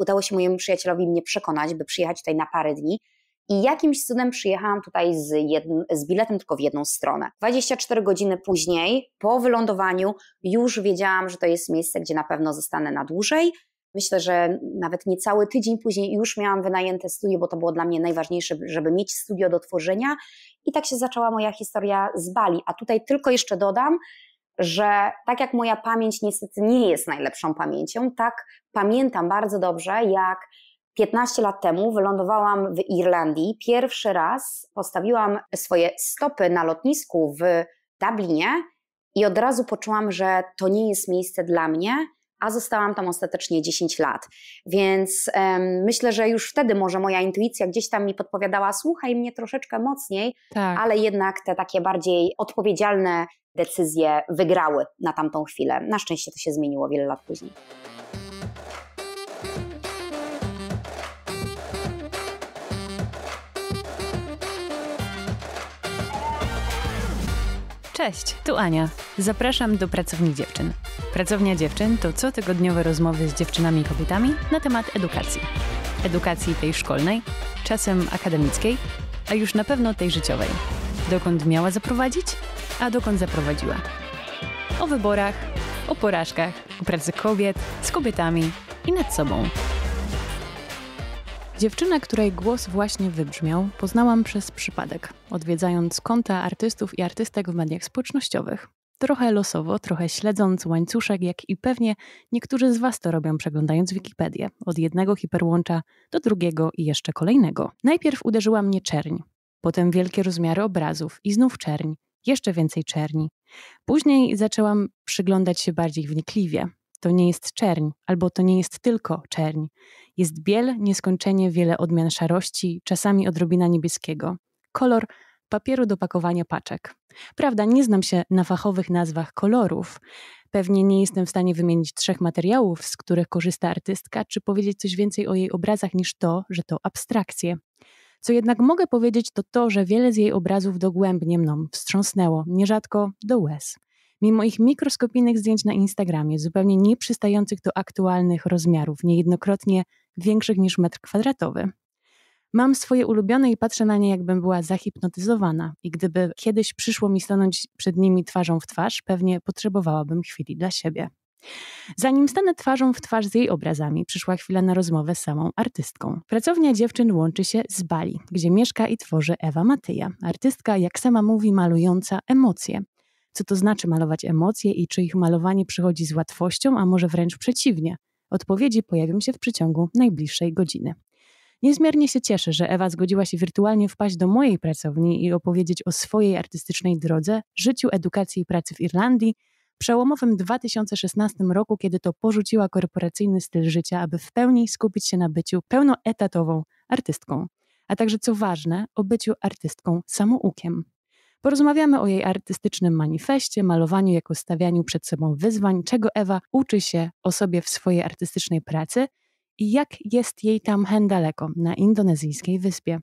udało się mojemu przyjacielowi mnie przekonać, by przyjechać tutaj na parę dni. I jakimś cudem przyjechałam tutaj z, z, biletem tylko w jedną stronę. 24 godziny później, po wylądowaniu, już wiedziałam, że to jest miejsce, gdzie na pewno zostanę na dłużej. Myślę, że nawet niecały tydzień później już miałam wynajęte studio, bo to było dla mnie najważniejsze, żeby mieć studio do tworzenia. I tak się zaczęła moja historia z Bali. A tutaj tylko jeszcze dodam, że tak jak moja pamięć niestety nie jest najlepszą pamięcią, tak pamiętam bardzo dobrze, jak 15 lat temu wylądowałam w Irlandii. Pierwszy raz postawiłam swoje stopy na lotnisku w Dublinie i od razu poczułam, że to nie jest miejsce dla mnie, a zostałam tam ostatecznie 10 lat. Więc um, myślę, że już wtedy może moja intuicja gdzieś tam mi podpowiadała: słuchaj mnie troszeczkę mocniej, tak. ale jednak te takie bardziej odpowiedzialne decyzje wygrały na tamtą chwilę. Na szczęście to się zmieniło wiele lat później. Cześć, tu Ania. Zapraszam do Pracowni Dziewczyn. Pracownia Dziewczyn to cotygodniowe rozmowy z dziewczynami i kobietami na temat edukacji. Edukacji tej szkolnej, czasem akademickiej, a już na pewno tej życiowej. Dokąd miała zaprowadzić, a dokąd zaprowadziła. O wyborach, o porażkach, o pracy kobiet, z kobietami i nad sobą. Dziewczynę, której głos właśnie wybrzmiał, poznałam przez przypadek, odwiedzając konta artystów i artystek w mediach społecznościowych. Trochę losowo, trochę śledząc łańcuszek, jak i pewnie niektórzy z Was to robią przeglądając Wikipedię, od jednego hiperłącza do drugiego i jeszcze kolejnego. Najpierw uderzyła mnie czerń, potem wielkie rozmiary obrazów i znów czerń, jeszcze więcej czerni. Później zaczęłam przyglądać się bardziej wnikliwie, to nie jest czerń, albo to nie jest tylko czerń. Jest biel, nieskończenie wiele odmian szarości, czasami odrobina niebieskiego. Kolor papieru do pakowania paczek. Prawda, nie znam się na fachowych nazwach kolorów. Pewnie nie jestem w stanie wymienić trzech materiałów, z których korzysta artystka, czy powiedzieć coś więcej o jej obrazach niż to, że to abstrakcje. Co jednak mogę powiedzieć, to to, że wiele z jej obrazów dogłębnie mną wstrząsnęło, nierzadko do łez. Mimo ich mikroskopijnych zdjęć na Instagramie, zupełnie nieprzystających do aktualnych rozmiarów, niejednokrotnie większych niż metr kwadratowy. Mam swoje ulubione i patrzę na nie, jakbym była zahipnotyzowana, i gdyby kiedyś przyszło mi stanąć przed nimi twarzą w twarz, pewnie potrzebowałabym chwili dla siebie. Zanim stanę twarzą w twarz z jej obrazami, przyszła chwila na rozmowę z samą artystką. Pracownia dziewczyn łączy się z Bali, gdzie mieszka i tworzy Ewa Matyja, artystka, jak sama mówi, malująca emocje co to znaczy malować emocje i czy ich malowanie przychodzi z łatwością, a może wręcz przeciwnie. Odpowiedzi pojawią się w przeciągu najbliższej godziny. Niezmiernie się cieszę, że Ewa zgodziła się wirtualnie wpaść do mojej pracowni i opowiedzieć o swojej artystycznej drodze, życiu, edukacji i pracy w Irlandii, przełomowym 2016 roku, kiedy to porzuciła korporacyjny styl życia, aby w pełni skupić się na byciu pełnoetatową artystką, a także co ważne, o byciu artystką samoukiem. Porozmawiamy o jej artystycznym manifestie, malowaniu jako stawianiu przed sobą wyzwań, czego Ewa uczy się o sobie w swojej artystycznej pracy i jak jest jej tam hen daleko, na indonezyjskiej wyspie.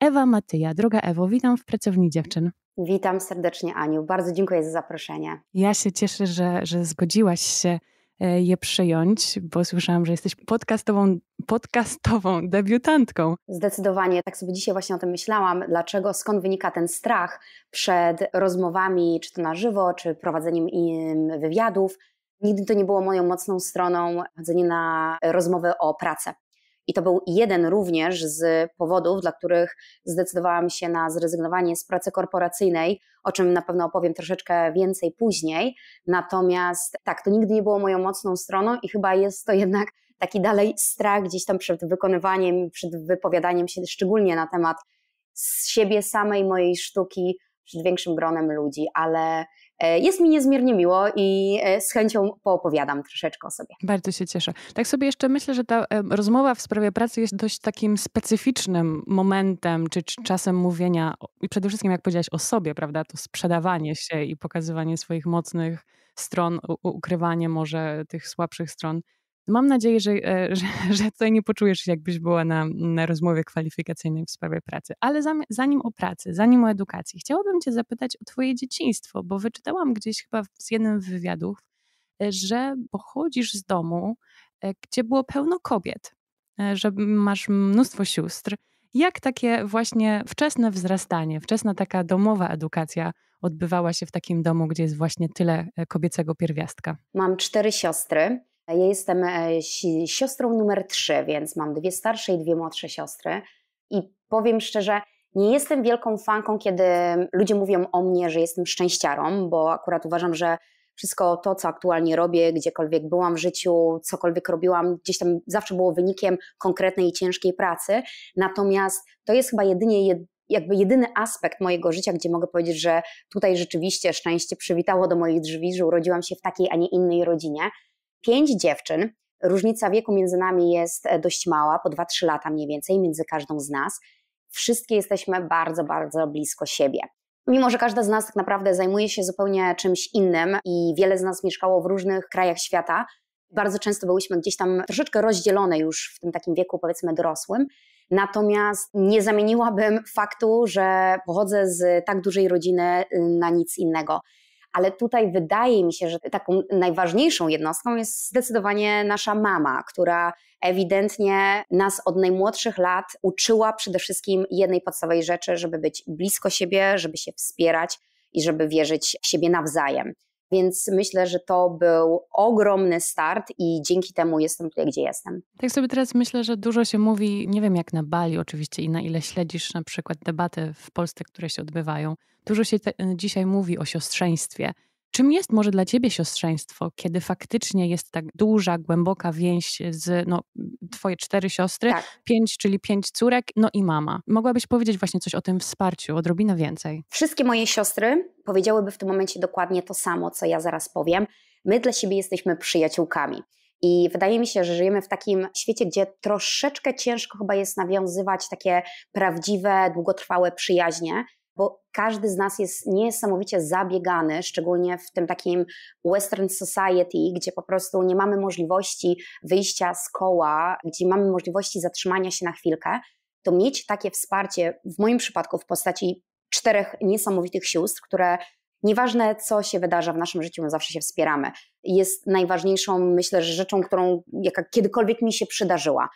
Ewa Matyja, droga Ewo, witam w Pracowni Dziewczyn. Witam serdecznie Aniu, bardzo dziękuję za zaproszenie. Ja się cieszę, że, że zgodziłaś się E, je przyjąć, bo słyszałam, że jesteś podcastową, podcastową debiutantką. Zdecydowanie, tak sobie dzisiaj właśnie o tym myślałam, dlaczego, skąd wynika ten strach przed rozmowami, czy to na żywo, czy prowadzeniem wywiadów. Nigdy to nie było moją mocną stroną chodzenie na rozmowy o pracę. I to był jeden również z powodów, dla których zdecydowałam się na zrezygnowanie z pracy korporacyjnej, o czym na pewno opowiem troszeczkę więcej później. Natomiast tak, to nigdy nie było moją mocną stroną i chyba jest to jednak taki dalej strach gdzieś tam przed wykonywaniem, przed wypowiadaniem się, szczególnie na temat siebie samej, mojej sztuki przed większym gronem ludzi, ale E, jest mi niezmiernie miło i e, z chęcią poopowiadam troszeczkę o sobie. Bardzo się cieszę. Tak sobie jeszcze myślę, że ta rozmowa w sprawie pracy jest dość takim specyficznym momentem, czy czasem mówienia, i przede wszystkim, jak powiedziałaś, o sobie, prawda? To sprzedawanie się i pokazywanie swoich mocnych stron, ukrywanie może tych słabszych stron. Mam nadzieję, że, e, że, że tutaj nie poczujesz się, jakbyś była na, na rozmowie kwalifikacyjnej w sprawie pracy. Ale zanim o pracy, zanim o edukacji, chciałabym Cię zapytać o Twoje dzieciństwo, bo wyczytałam gdzieś chyba z jednym z wywiadów, e, że pochodzisz z domu, e, gdzie było pełno kobiet, że masz mnóstwo sióstr. Jak takie właśnie wczesne wzrastanie, wczesna taka domowa edukacja odbywała się w takim domu, gdzie jest właśnie tyle kobiecego pierwiastka? Mam cztery siostry. Ja jestem e, siostrą numer trzy, więc mam dwie starsze i dwie młodsze siostry. I powiem szczerze, nie jestem wielką fanką, kiedy ludzie mówią o mnie, że jestem szczęściarą, bo akurat uważam, że wszystko to, co aktualnie robię, gdziekolwiek byłam w życiu, cokolwiek robiłam, gdzieś tam zawsze było wynikiem konkretnej i ciężkiej pracy. Natomiast to jest chyba jedynie jakby jedyny aspekt mojego życia, gdzie mogę powiedzieć, że tutaj rzeczywiście szczęście przywitało do moich drzwi, że urodziłam się w takiej, a nie innej rodzinie pięć dziewczyn. Różnica wieku między nami jest e, dość mała, po 2-3 lata mniej więcej, między każdą z nas. Wszystkie jesteśmy bardzo, bardzo blisko siebie. Mimo, że każda z nas tak naprawdę zajmuje się zupełnie czymś innym i wiele z nas mieszkało w różnych krajach świata, bardzo często byłyśmy gdzieś tam troszeczkę rozdzielone już w tym takim wieku, powiedzmy, dorosłym. Natomiast nie zamieniłabym faktu, że pochodzę z tak dużej rodziny y, na nic innego ale tutaj wydaje mi się, że taką najważniejszą jednostką jest zdecydowanie nasza mama, która ewidentnie nas od najmłodszych lat uczyła przede wszystkim jednej podstawowej rzeczy, żeby być blisko siebie, żeby się wspierać i żeby wierzyć w siebie nawzajem. Więc myślę, że to był ogromny start i dzięki temu jestem tutaj, gdzie jestem. Tak sobie teraz myślę, że dużo się mówi, nie wiem jak na Bali oczywiście i na ile śledzisz na przykład debaty w Polsce, które się odbywają. Dużo się te, y, dzisiaj mówi o siostrzeństwie Czym jest może dla ciebie siostrzeństwo, kiedy faktycznie jest tak duża, głęboka więź z no, twoje cztery siostry, tak. pięć, czyli pięć córek, no i mama? Mogłabyś powiedzieć właśnie coś o tym wsparciu, odrobinę więcej? Wszystkie moje siostry powiedziałyby w tym momencie dokładnie to samo, co ja zaraz powiem. My dla siebie jesteśmy przyjaciółkami. I wydaje mi się, że żyjemy w takim świecie, gdzie troszeczkę ciężko chyba jest nawiązywać takie prawdziwe, długotrwałe przyjaźnie bo każdy z nas jest niesamowicie zabiegany, szczególnie w tym takim western society, gdzie po prostu nie mamy możliwości wyjścia z koła, gdzie mamy możliwości zatrzymania się na chwilkę, to mieć takie wsparcie, w moim przypadku w postaci czterech niesamowitych sióstr, które Nieważne, co się wydarza w naszym życiu, my zawsze się wspieramy. Jest najważniejszą, myślę, że rzeczą, którą jaka kiedykolwiek mi się przydarzyła.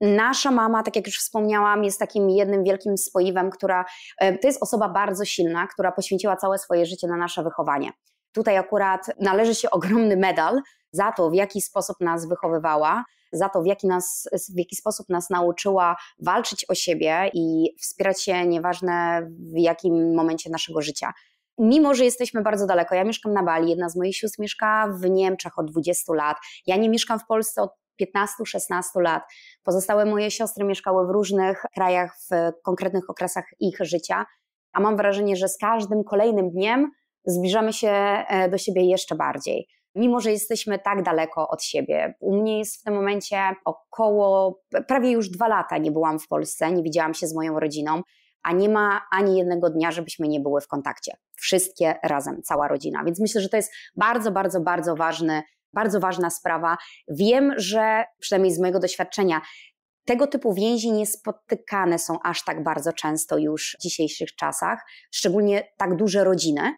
Nasza mama, tak jak już wspomniałam, jest takim jednym wielkim spoiwem, która e, to jest osoba bardzo silna, która poświęciła całe swoje życie na nasze wychowanie. Tutaj akurat należy się ogromny medal za to, w jaki sposób nas wychowywała, za to, w jaki, nas, w jaki sposób nas nauczyła walczyć o siebie i wspierać się, nieważne w jakim momencie naszego życia. Mimo, że jesteśmy bardzo daleko, ja mieszkam na Bali, jedna z moich sióstr mieszka w Niemczech od 20 lat, ja nie mieszkam w Polsce od 15-16 lat. Pozostałe moje siostry mieszkały w różnych krajach, w konkretnych okresach ich życia, a mam wrażenie, że z każdym kolejnym dniem zbliżamy się e, do siebie jeszcze bardziej. Mimo, że jesteśmy tak daleko od siebie. U mnie jest w tym momencie około, prawie już dwa lata nie byłam w Polsce, nie widziałam się z moją rodziną a nie ma ani jednego dnia, żebyśmy nie były w kontakcie. Wszystkie razem, cała rodzina. Więc myślę, że to jest bardzo, bardzo, bardzo ważny bardzo ważna sprawa. Wiem, że przynajmniej z mojego doświadczenia, tego typu więzi spotykane są aż tak bardzo często już w dzisiejszych czasach, szczególnie tak duże rodziny.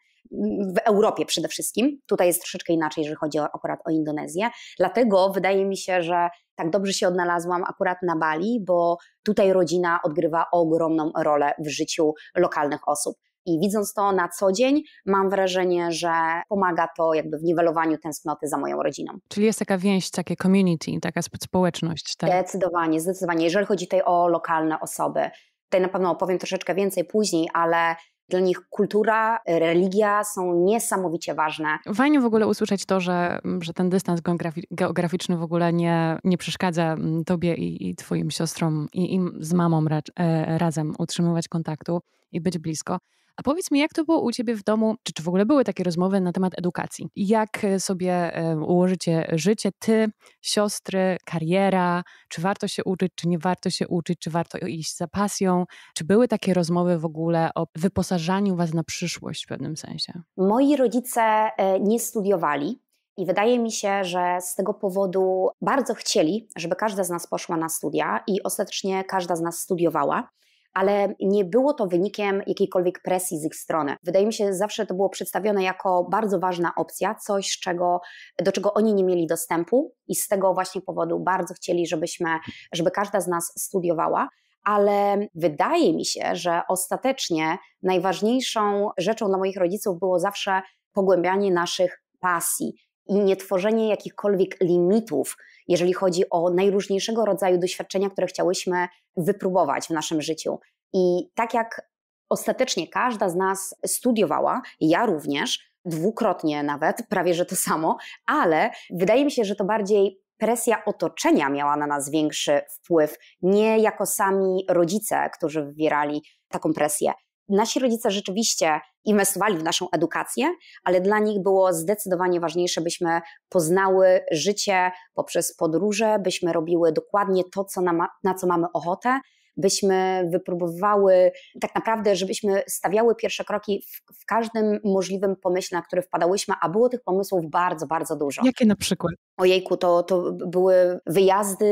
W Europie przede wszystkim. Tutaj jest troszeczkę inaczej, jeżeli chodzi o, akurat o Indonezję. Dlatego wydaje mi się, że tak dobrze się odnalazłam akurat na Bali, bo tutaj rodzina odgrywa ogromną rolę w życiu lokalnych osób. I widząc to na co dzień, mam wrażenie, że pomaga to jakby w niwelowaniu tęsknoty za moją rodziną. Czyli jest taka więź, takie community, taka społeczność, tak? Zdecydowanie, zdecydowanie. Jeżeli chodzi tutaj o lokalne osoby, tutaj na pewno opowiem troszeczkę więcej później, ale dla nich kultura, religia są niesamowicie ważne. Fajnie w ogóle usłyszeć to, że, że ten dystans geograficzny w ogóle nie, nie przeszkadza mm, tobie i, i twoim siostrom i im z mamą ra e, razem utrzymywać kontaktu i być blisko. A powiedz mi, jak to było u ciebie w domu? Czy, czy w ogóle były takie rozmowy na temat edukacji? Jak e, sobie e, ułożycie życie, ty, siostry, kariera? Czy warto się uczyć, czy nie warto się uczyć, czy warto iść za pasją? Czy były takie rozmowy w ogóle o wyposażaniu was na przyszłość w pewnym sensie? Moi rodzice e, nie studiowali. I wydaje mi się, że z tego powodu bardzo chcieli, żeby każda z nas poszła na studia i ostatecznie każda z nas studiowała ale nie było to wynikiem jakiejkolwiek presji z ich strony. Wydaje mi się, zawsze to było przedstawione jako bardzo ważna opcja, coś, czego, do czego oni nie mieli dostępu i z tego właśnie powodu bardzo chcieli, żebyśmy, żeby każda z nas studiowała ale wydaje mi się, że ostatecznie najważniejszą rzeczą dla moich rodziców było zawsze pogłębianie naszych pasji i nietworzenie jakichkolwiek limitów, jeżeli chodzi o najróżniejszego rodzaju doświadczenia, które chciałyśmy wypróbować w naszym życiu. I tak jak ostatecznie każda z nas studiowała, ja również, dwukrotnie nawet, prawie że to samo, ale wydaje mi się, że to bardziej presja otoczenia miała na nas większy wpływ, nie jako sami rodzice, którzy wywierali taką presję nasi rodzice rzeczywiście inwestowali w naszą edukację, ale dla nich było zdecydowanie ważniejsze, byśmy poznały życie poprzez podróże, byśmy robiły dokładnie to, co na, na co mamy ochotę, byśmy wypróbowały, tak naprawdę, żebyśmy stawiały pierwsze kroki w, w każdym możliwym pomyśle, na który wpadałyśmy, a było tych pomysłów bardzo, bardzo dużo. Jakie na przykład? Ojejku, to, to były wyjazdy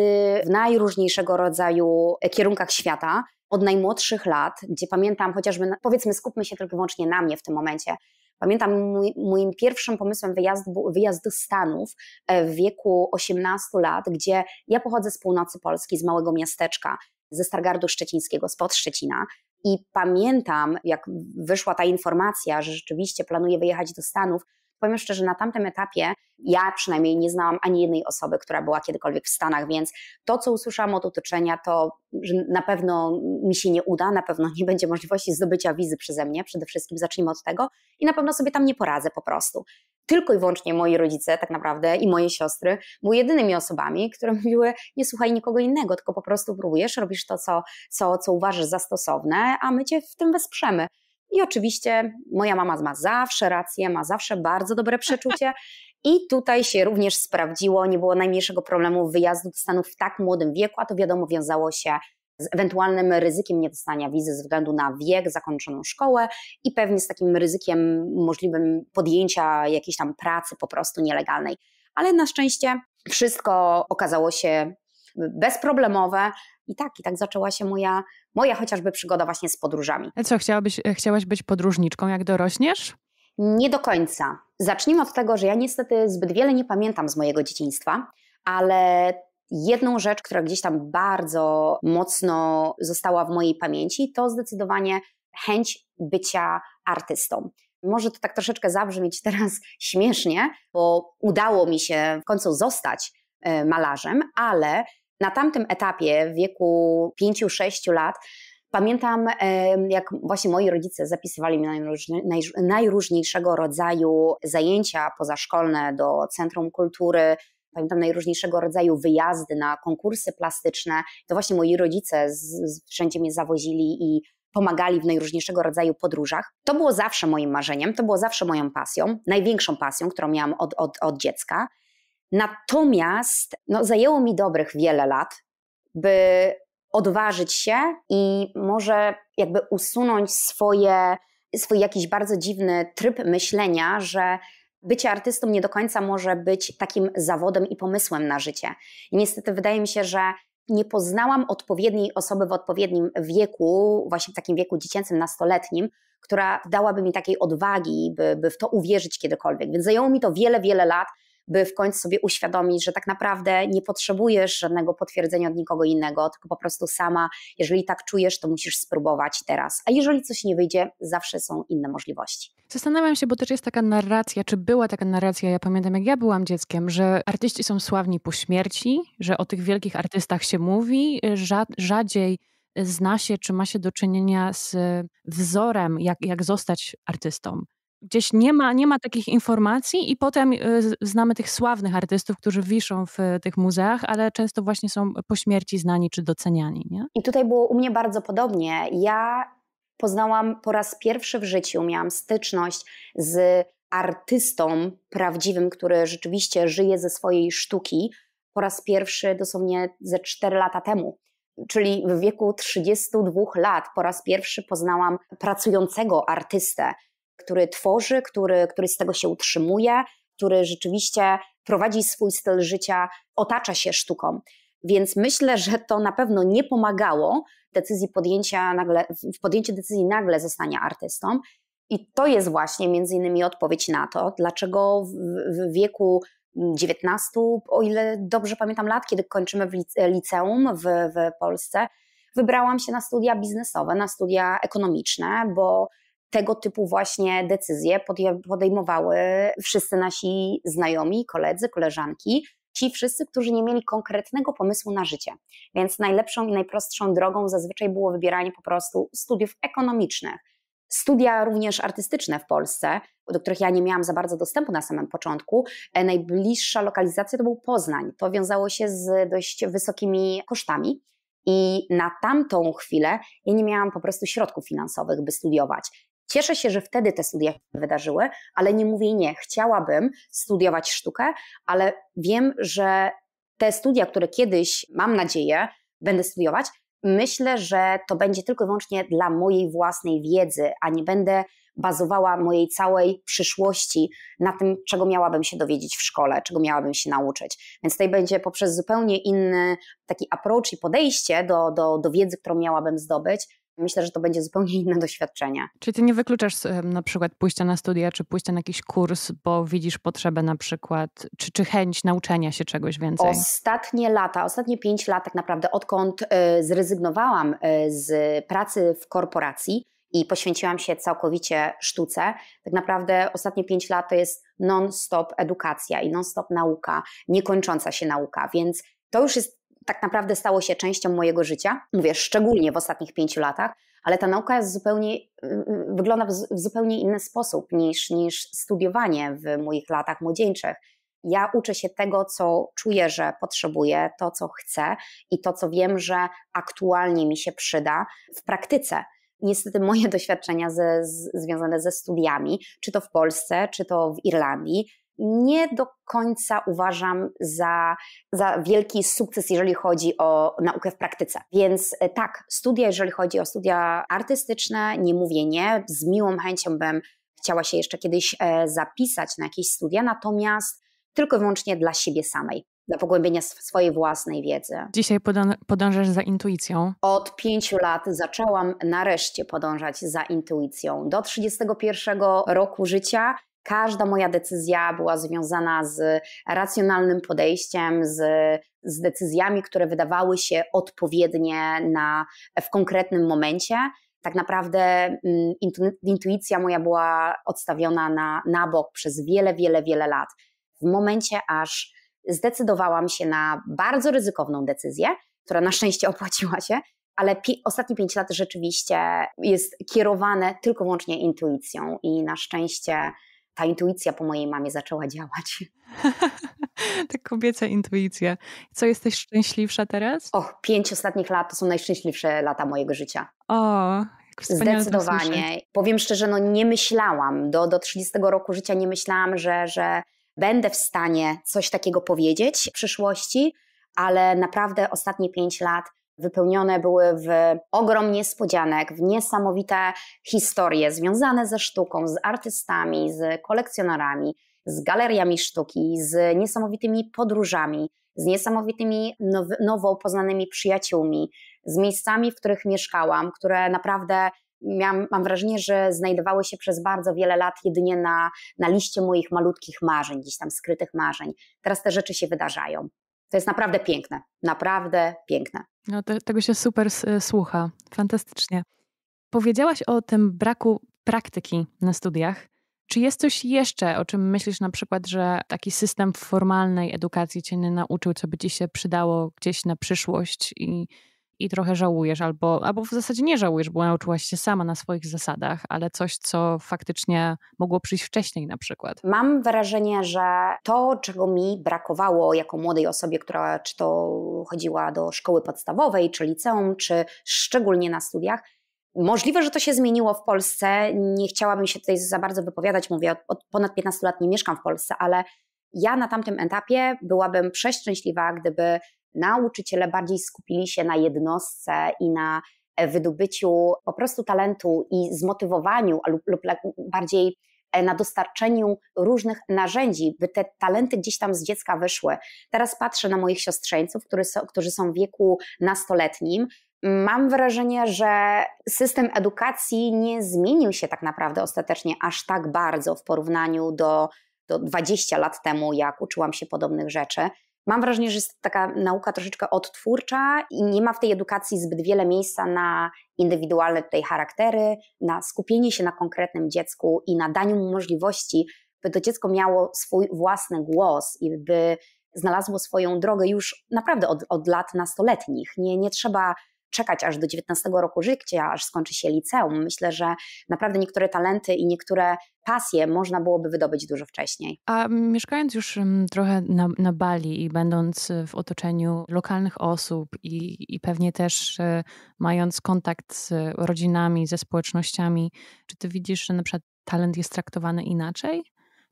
w najróżniejszego rodzaju kierunkach świata. Od najmłodszych lat, gdzie pamiętam chociażby, powiedzmy, skupmy się tylko i wyłącznie na mnie w tym momencie, Pamiętam, mój, moim pierwszym pomysłem wyjazd był wyjazd do Stanów e, w wieku 18 lat, gdzie ja pochodzę z północy Polski, z małego miasteczka ze Stargardu Szczecińskiego, spod Szczecina. I pamiętam, jak wyszła ta informacja, że rzeczywiście planuje wyjechać do Stanów. Powiem szczerze, na tamtym etapie ja przynajmniej nie znałam ani jednej osoby, która była kiedykolwiek w Stanach, więc to, co usłyszałam od otoczenia, to że na pewno mi się nie uda, na pewno nie będzie możliwości zdobycia wizy przeze mnie, przede wszystkim zacznijmy od tego i na pewno sobie tam nie poradzę po prostu tylko i wyłącznie moi rodzice, tak naprawdę, i moje siostry, były jedynymi osobami, które mówiły: Nie słuchaj nikogo innego, tylko po prostu próbujesz, robisz to, co, co, co uważasz za stosowne, a my cię w tym wesprzemy. I oczywiście moja mama ma zawsze rację, ma zawsze bardzo dobre przeczucie. I tutaj się również sprawdziło, nie było najmniejszego problemu wyjazdu do Stanów w tak młodym wieku, a to wiadomo wiązało się z ewentualnym ryzykiem niedostania wizy ze względu na wiek, zakończoną szkołę i pewnie z takim ryzykiem możliwym podjęcia jakiejś tam pracy po prostu nielegalnej. Ale na szczęście wszystko okazało się bezproblemowe. I tak, i tak zaczęła się moja, moja chociażby przygoda właśnie z podróżami. A co, chciałabyś, chciałaś być podróżniczką, jak dorośniesz? Nie do końca. Zacznijmy od tego, że ja niestety zbyt wiele nie pamiętam z mojego dzieciństwa, ale Jedną rzecz, która gdzieś tam bardzo mocno została w mojej pamięci, to zdecydowanie chęć bycia artystą. Może to tak troszeczkę zabrzmieć teraz śmiesznie, bo udało mi się w końcu zostać e, malarzem, ale na tamtym etapie w wieku 5-6 lat pamiętam, e, jak właśnie moi rodzice zapisywali mi najróżniejszego rodzaju zajęcia pozaszkolne do Centrum Kultury, pamiętam najróżniejszego rodzaju wyjazdy na konkursy plastyczne. To właśnie moi rodzice z, z, wszędzie mnie zawozili i pomagali w najróżniejszego rodzaju podróżach. To było zawsze moim marzeniem, to było zawsze moją pasją, największą pasją, którą miałam od, od, od dziecka. Natomiast no, zajęło mi dobrych wiele lat, by odważyć się i może jakby usunąć swoje, swój jakiś bardzo dziwny tryb myślenia, że bycie artystą nie do końca może być takim zawodem i pomysłem na życie. I niestety wydaje mi się, że nie poznałam odpowiedniej osoby w odpowiednim wieku, właśnie w takim wieku dziecięcym, nastoletnim, która dałaby mi takiej odwagi, by, by w to uwierzyć kiedykolwiek. Więc zajęło mi to wiele, wiele lat, by w końcu sobie uświadomić, że tak naprawdę nie potrzebujesz żadnego potwierdzenia od nikogo innego, tylko po prostu sama, jeżeli tak czujesz, to musisz spróbować teraz. A jeżeli coś nie wyjdzie, zawsze są inne możliwości. Zastanawiam się, bo też jest taka narracja, czy była taka narracja, ja pamiętam jak ja byłam dzieckiem, że artyści są sławni po śmierci, że o tych wielkich artystach się mówi, rzadziej zna się, czy ma się do czynienia z wzorem, jak, jak zostać artystą gdzieś nie ma, nie ma takich informacji i potem y, znamy tych sławnych artystów, którzy wiszą w y, tych muzeach, ale często właśnie są po śmierci znani czy doceniani. Nie? I tutaj było u mnie bardzo podobnie. Ja poznałam po raz pierwszy w życiu, miałam styczność z artystą prawdziwym, który rzeczywiście żyje ze swojej sztuki, po raz pierwszy dosłownie ze 4 lata temu czyli w wieku 32 lat po raz pierwszy poznałam pracującego artystę, który tworzy, który, który z tego się utrzymuje, który rzeczywiście prowadzi swój styl życia, otacza się sztuką. Więc myślę, że to na pewno nie pomagało decyzji podjęcia nagle, w podjęciu decyzji nagle zostania artystą. I to jest właśnie między innymi odpowiedź na to, dlaczego w, wieku 19, o ile dobrze pamiętam lat, kiedy kończymy w liceum w, w Polsce, wybrałam się na studia biznesowe, na studia ekonomiczne, bo tego typu właśnie decyzje podejmowały wszyscy nasi znajomi, koledzy, koleżanki, ci wszyscy, którzy nie mieli konkretnego pomysłu na życie. Więc najlepszą i najprostszą drogą zazwyczaj było wybieranie po prostu studiów ekonomicznych. Studia również artystyczne w Polsce, do których ja nie miałam za bardzo dostępu na samym początku, e, najbliższa lokalizacja to był Poznań. To wiązało się z dość wysokimi kosztami. I na tamtą chwilę ja nie miałam po prostu środków finansowych, by studiować. Cieszę się, że wtedy te studia wydarzyły, ale nie mówię nie, chciałabym studiować sztukę, ale wiem, że te studia, które kiedyś, mam nadzieję, będę studiować, myślę, że to będzie tylko i wyłącznie dla mojej własnej wiedzy, a nie będę bazowała mojej całej przyszłości na tym, czego miałabym się dowiedzieć w szkole, czego miałabym się nauczyć. Więc tutaj będzie poprzez zupełnie inny taki approach i podejście do, do, do wiedzy, którą miałabym zdobyć, myślę, że to będzie zupełnie inne doświadczenie. Czyli ty nie wykluczasz y, na przykład pójścia na studia, czy pójścia na jakiś kurs, bo widzisz potrzebę na przykład, czy, czy chęć nauczenia się czegoś więcej? Ostatnie lata, ostatnie pięć lat tak naprawdę, odkąd y, zrezygnowałam y, z pracy w korporacji, i poświęciłam się całkowicie sztuce. Tak naprawdę ostatnie pięć lat to jest non-stop edukacja i non-stop nauka, niekończąca się nauka, więc to już jest tak naprawdę stało się częścią mojego życia. Mówię szczególnie w ostatnich pięciu latach, ale ta nauka jest zupełnie, mm, mm, wygląda w zupełnie inny sposób niż, niż studiowanie w moich latach młodzieńczych. Ja uczę się tego, co czuję, że potrzebuję, to, co chcę i to, co wiem, że aktualnie mi się przyda w praktyce niestety moje doświadczenia ze, z, związane ze studiami, czy to w Polsce, czy to w Irlandii, nie do końca uważam za, za wielki sukces, jeżeli chodzi o naukę w praktyce. Więc e, tak, studia, jeżeli chodzi o studia artystyczne, nie mówię nie, z miłą chęcią bym chciała się jeszcze kiedyś e, zapisać na jakieś studia, natomiast tylko i wyłącznie dla siebie samej dla pogłębienia swojej własnej wiedzy. Dzisiaj podążasz za intuicją? Od pięciu lat zaczęłam nareszcie podążać za intuicją. Do 31 roku życia Każda moja decyzja była związana z racjonalnym podejściem, z, z decyzjami, które wydawały się odpowiednie na, w konkretnym momencie tak naprawdę mm, intuicja moja była odstawiona na, na bok przez wiele, wiele, wiele lat. W momencie, aż zdecydowałam się na bardzo ryzykowną decyzję, która na szczęście opłaciła się, ale pi ostatnie pięć lat rzeczywiście jest kierowane tylko wyłącznie intuicją i na szczęście ta intuicja po mojej mamie zaczęła działać. Tak kobieca intuicja. Co jesteś szczęśliwsza teraz? O, pięć ostatnich lat to są najszczęśliwsze lata mojego życia. O, Zdecydowanie. Powiem szczerze, no nie myślałam, do, do 30 roku życia nie myślałam, że, że będę w stanie coś takiego powiedzieć w przyszłości, ale naprawdę ostatnie 5 lat wypełnione były w ogrom niespodzianek, w niesamowite historie związane ze sztuką, z artystami, z kolekcjonerami, z galeriami sztuki, z niesamowitymi podróżami, z niesamowitymi now- nowo poznanymi przyjaciółmi, z miejscami, w których mieszkałam, które naprawdę miałam, mam wrażenie, że znajdowały się przez bardzo wiele lat jedynie na, na liście moich malutkich marzeń, gdzieś tam skrytych marzeń. Teraz te rzeczy się wydarzają. To jest naprawdę piękne, naprawdę piękne. No tego się super e, słucha, fantastycznie. Powiedziałaś o tym braku praktyki na studiach. Czy jest coś jeszcze, o czym myślisz na przykład, że taki system formalnej edukacji cię nie nauczył, co by ci się przydało gdzieś na przyszłość i i trochę żałujesz, albo, albo w zasadzie nie żałujesz, bo nauczyłaś się sama na swoich zasadach, ale coś, co faktycznie mogło przyjść wcześniej na przykład. Mam wrażenie, że to, czego mi brakowało jako młodej osobie, która czy to chodziła do szkoły podstawowej, czy liceum, czy szczególnie na studiach, Możliwe, że to się zmieniło w Polsce. Nie chciałabym się tutaj za bardzo wypowiadać, mówię, od, od ponad 15 lat nie mieszkam w Polsce, ale ja na tamtym etapie byłabym przeszczęśliwa, gdyby nauczyciele bardziej skupili się na jednostce i na e, wydobyciu po prostu talentu i zmotywowaniu lub, lub bardziej e, na dostarczeniu różnych narzędzi, by te talenty gdzieś tam z dziecka wyszły. Teraz patrzę na moich siostrzeńców, którzy są, którzy są w wieku nastoletnim. Mam wrażenie, że system edukacji nie zmienił się tak naprawdę ostatecznie aż tak bardzo w porównaniu do, do 20 lat temu, jak uczyłam się podobnych rzeczy. Mam wrażenie, że jest taka nauka troszeczkę odtwórcza i nie ma w tej edukacji zbyt wiele miejsca na indywidualne tutaj charaktery, na skupienie się na konkretnym dziecku i na daniu mu możliwości, by to dziecko miało swój własny głos i by znalazło swoją drogę już naprawdę od, od lat nastoletnich. Nie, nie trzeba czekać aż do 19 roku życia, aż skończy się liceum. Myślę, że naprawdę niektóre talenty i niektóre pasje można byłoby wydobyć dużo wcześniej. A mieszkając już mm, trochę na, na Bali i będąc e, w otoczeniu lokalnych osób i, i pewnie też e, mając kontakt z rodzinami, ze społecznościami, czy ty widzisz, że na przykład talent jest traktowany inaczej?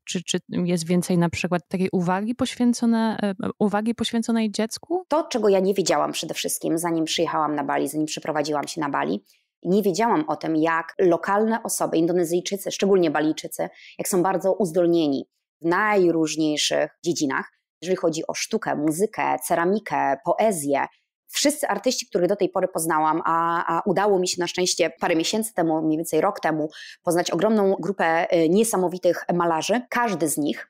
czy, czy jest więcej na przykład takiej uwagi, poświęcone, e, e, uwagi poświęconej dziecku? To, czego ja nie wiedziałam przede wszystkim, zanim przyjechałam na Bali, zanim przeprowadziłam się na Bali, nie wiedziałam o tym, jak lokalne osoby, Indonezyjczycy, szczególnie Balijczycy, jak są bardzo uzdolnieni w najróżniejszych dziedzinach, jeżeli chodzi o sztukę, muzykę, ceramikę, poezję, wszyscy artyści, których do tej pory poznałam, a, a, udało mi się na szczęście parę miesięcy temu, mniej więcej rok temu, poznać ogromną grupę y, niesamowitych malarzy, każdy z nich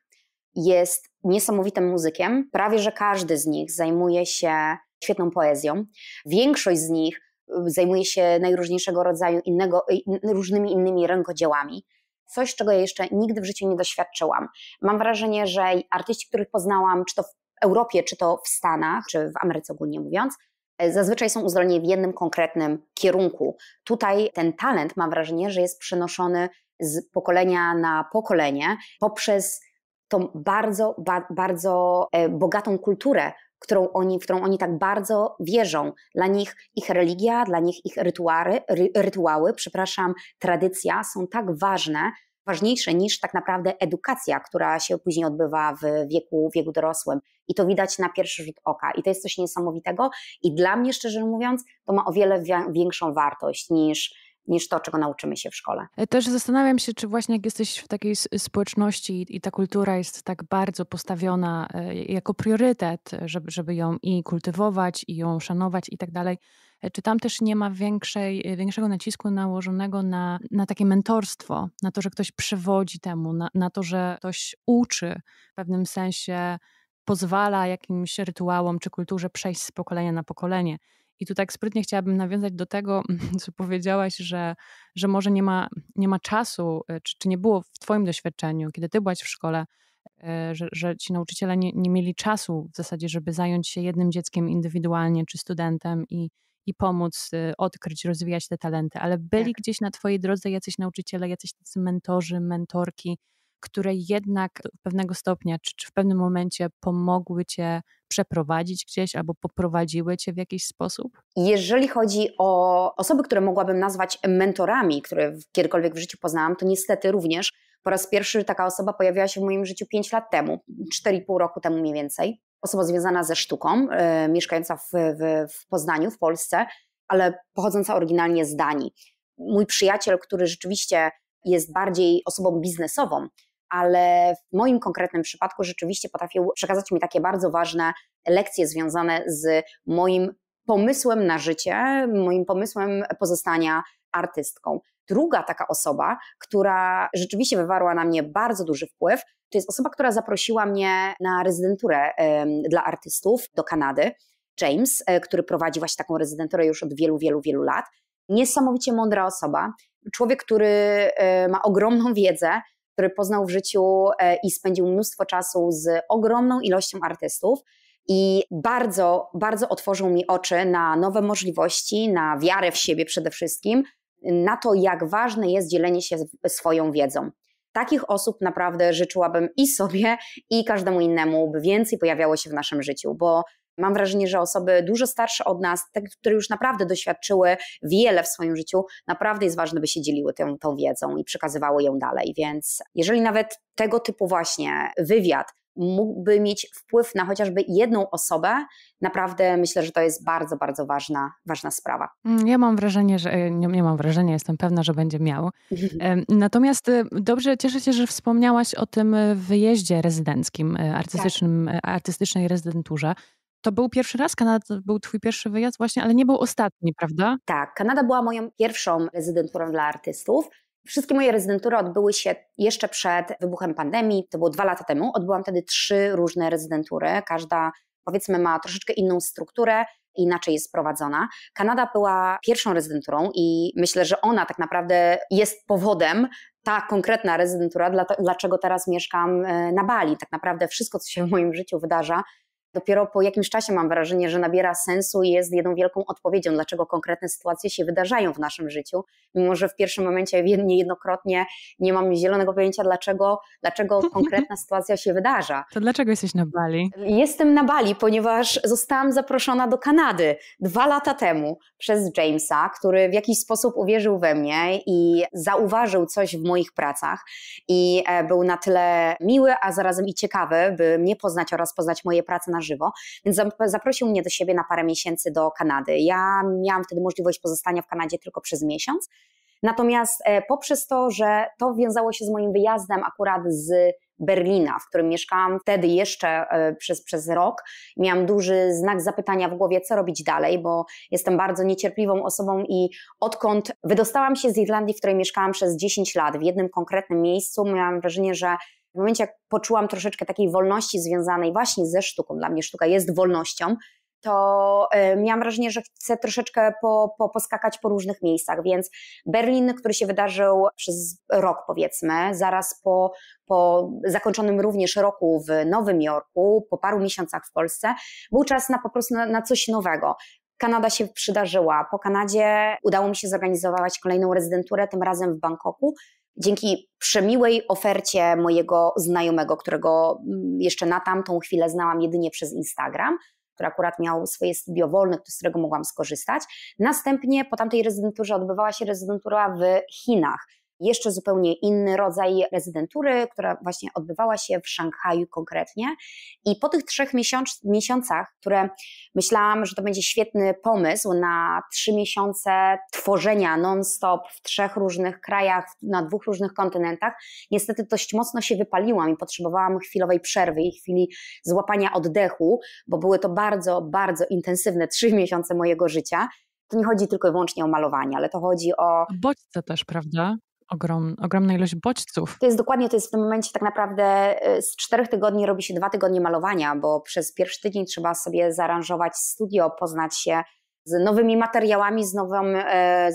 jest niesamowitym muzykiem, prawie że każdy z nich zajmuje się świetną poezją. Większość z nich y, zajmuje się najróżniejszego rodzaju innego, y, różnymi innymi rękodziełami. Coś, czego ja jeszcze nigdy w życiu nie doświadczyłam. Mam wrażenie, że artyści, których poznałam, czy to w Europie, czy to w Stanach, czy w Ameryce ogólnie mówiąc, e, zazwyczaj są uzdolnieni w jednym konkretnym kierunku. Tutaj ten talent, mam wrażenie, że jest przenoszony z pokolenia na pokolenie poprzez tą bardzo, ba, bardzo e, bogatą kulturę, którą oni, w którą oni tak bardzo wierzą. Dla nich ich religia, dla nich ich rytuary, ry, rytuały, przepraszam, tradycja są tak ważne, ważniejsze niż tak naprawdę edukacja, która się później odbywa w wieku, wieku dorosłym. I to widać na pierwszy rzut oka. I to jest coś niesamowitego. I dla mnie, szczerze mówiąc, to ma o wiele większą wartość niż niż to, czego nauczymy się w szkole. E, też zastanawiam się, czy właśnie jak jesteś w takiej społeczności i ta kultura jest tak bardzo postawiona e, jako priorytet, żeby, żeby ją i kultywować, i ją szanować i tak dalej, czy tam też nie ma większej, y, większego nacisku nałożonego na, na takie mentorstwo, na to, że ktoś przewodzi temu, na, na to, że ktoś uczy w pewnym sensie, pozwala jakimś rytuałom czy kulturze przejść z pokolenia na pokolenie. I tu tak sprytnie chciałabym nawiązać do tego, co powiedziałaś, że, że może nie ma, nie ma czasu, y, czy, czy nie było w Twoim doświadczeniu, kiedy Ty byłaś w szkole, y, że, że ci nauczyciele nie, nie mieli czasu w zasadzie, żeby zająć się jednym dzieckiem indywidualnie czy studentem i, i pomóc y, odkryć, rozwijać te talenty, ale byli tak. gdzieś na Twojej drodze jacyś nauczyciele, jacyś tacy mentorzy, mentorki, które jednak pewnego stopnia czy, czy w pewnym momencie pomogły Cię przeprowadzić gdzieś albo poprowadziły Cię w jakiś sposób? Jeżeli chodzi o osoby, które mogłabym nazwać mentorami, które kiedykolwiek w życiu poznałam, to niestety również po raz pierwszy taka osoba pojawiła się w moim życiu 5 lat temu, 4,5 roku temu mniej więcej osoba związana ze sztuką, y, mieszkająca w, w, w, Poznaniu, w Polsce, ale pochodząca oryginalnie z Danii. Mój przyjaciel, który rzeczywiście jest bardziej osobą biznesową, ale w moim konkretnym przypadku rzeczywiście potrafił przekazać mi takie bardzo ważne lekcje związane z moim pomysłem na życie, moim pomysłem pozostania artystką. Druga taka osoba, która rzeczywiście wywarła na mnie bardzo duży wpływ, to jest osoba, która zaprosiła mnie na rezydenturę dla artystów do Kanady. James, e, który prowadzi właśnie taką rezydenturę już od wielu, wielu, wielu lat. Niesamowicie mądra osoba, człowiek, który e, ma ogromną wiedzę, który poznał w życiu e, i spędził mnóstwo czasu z ogromną ilością artystów. I bardzo, bardzo otworzył mi oczy na nowe możliwości, na wiarę w siebie przede wszystkim, na to, jak ważne jest dzielenie się swoją wiedzą. Takich osób naprawdę życzyłabym i sobie, i każdemu innemu, by więcej pojawiało się w naszym życiu, bo mam wrażenie, że osoby dużo starsze od nas, te, które już naprawdę doświadczyły wiele w swoim życiu, naprawdę jest ważne, by się dzieliły tą, tą wiedzą i przekazywały ją dalej. Więc jeżeli nawet tego typu właśnie wywiad mógłby mieć wpływ na chociażby jedną osobę, naprawdę myślę, że to jest bardzo, bardzo ważna, ważna sprawa. Mm, ja mam wrażenie, że e, nie, nie mam wrażenia, jestem pewna, że będzie miał. Natomiast e, dobrze cieszę się, że wspomniałaś o tym e, wyjeździe rezydenckim, artystycznym, tak. artystycznej rezydenturze. To był pierwszy raz, Kanada to był twój pierwszy wyjazd właśnie, ale nie był ostatni, prawda? Tak, Kanada była moją pierwszą rezydenturą dla artystów. Wszystkie moje rezydentury odbyły się jeszcze przed wybuchem pandemii, to było dwa lata temu. Odbyłam wtedy trzy różne rezydentury, każda powiedzmy ma troszeczkę inną strukturę, inaczej jest prowadzona. Kanada była pierwszą rezydenturą i myślę, że ona tak naprawdę jest powodem, ta konkretna rezydentura, dlaczego teraz mieszkam e, na Bali. Tak naprawdę wszystko, co się w moim życiu wydarza, dopiero po jakimś czasie mam wrażenie, że nabiera sensu i jest jedną wielką odpowiedzią, dlaczego konkretne sytuacje się wydarzają w naszym życiu, mimo że w pierwszym momencie niejednokrotnie nie mam zielonego pojęcia, dlaczego, dlaczego konkretna sytuacja się wydarza. To dlaczego jesteś na Bali? Jestem na Bali, ponieważ zostałam zaproszona do Kanady dwa lata temu przez Jamesa, który w jakiś sposób uwierzył we mnie i zauważył coś w moich pracach i e, był na tyle miły, a zarazem i ciekawy, by mnie poznać oraz poznać moje prace na na żywo, więc zaprosił mnie do siebie na parę miesięcy do Kanady. Ja miałam wtedy możliwość pozostania w Kanadzie tylko przez miesiąc. Natomiast e, poprzez to, że to wiązało się z moim wyjazdem akurat z Berlina, w którym mieszkałam wtedy jeszcze e, przez, przez rok. Miałam duży znak zapytania w głowie, co robić dalej, bo jestem bardzo niecierpliwą osobą i odkąd wydostałam się z Irlandii, w której mieszkałam przez 10 lat, w jednym konkretnym miejscu, miałam wrażenie, że w momencie, jak poczułam troszeczkę takiej wolności związanej właśnie ze sztuką, dla mnie sztuka jest wolnością, to e, miałam wrażenie, że chcę troszeczkę po, po, poskakać po różnych miejscach, więc Berlin, który się wydarzył przez rok powiedzmy, zaraz po, po zakończonym również roku w Nowym Jorku, po paru miesiącach w Polsce, był czas na po prostu na, na coś nowego. Kanada się przydarzyła. Po Kanadzie udało mi się zorganizować kolejną rezydenturę, tym razem w Bangkoku, dzięki przemiłej ofercie mojego znajomego, którego mm, jeszcze na tamtą chwilę znałam jedynie przez Instagram, który akurat miał swoje studio wolne, z którego mogłam skorzystać. Następnie po tamtej rezydenturze odbywała się rezydentura w Chinach jeszcze zupełnie inny rodzaj rezydentury, która właśnie odbywała się w Szanghaju konkretnie. I po tych trzech miesiąc, miesiącach, które myślałam, że to będzie świetny pomysł na trzy miesiące tworzenia non-stop w trzech różnych krajach, na dwóch różnych kontynentach, niestety dość mocno się wypaliłam i potrzebowałam chwilowej przerwy i chwili złapania oddechu, bo były to bardzo, bardzo intensywne trzy miesiące mojego życia to nie chodzi tylko i wyłącznie o malowanie, ale to chodzi o. Bodźce też, prawda? ogrom, ogromna ilość bodźców. To jest dokładnie, to jest w tym momencie tak naprawdę y, z czterech tygodni robi się dwa tygodnie malowania, bo przez pierwszy tydzień trzeba sobie zaaranżować studio, poznać się z nowymi materiałami, z, nowym,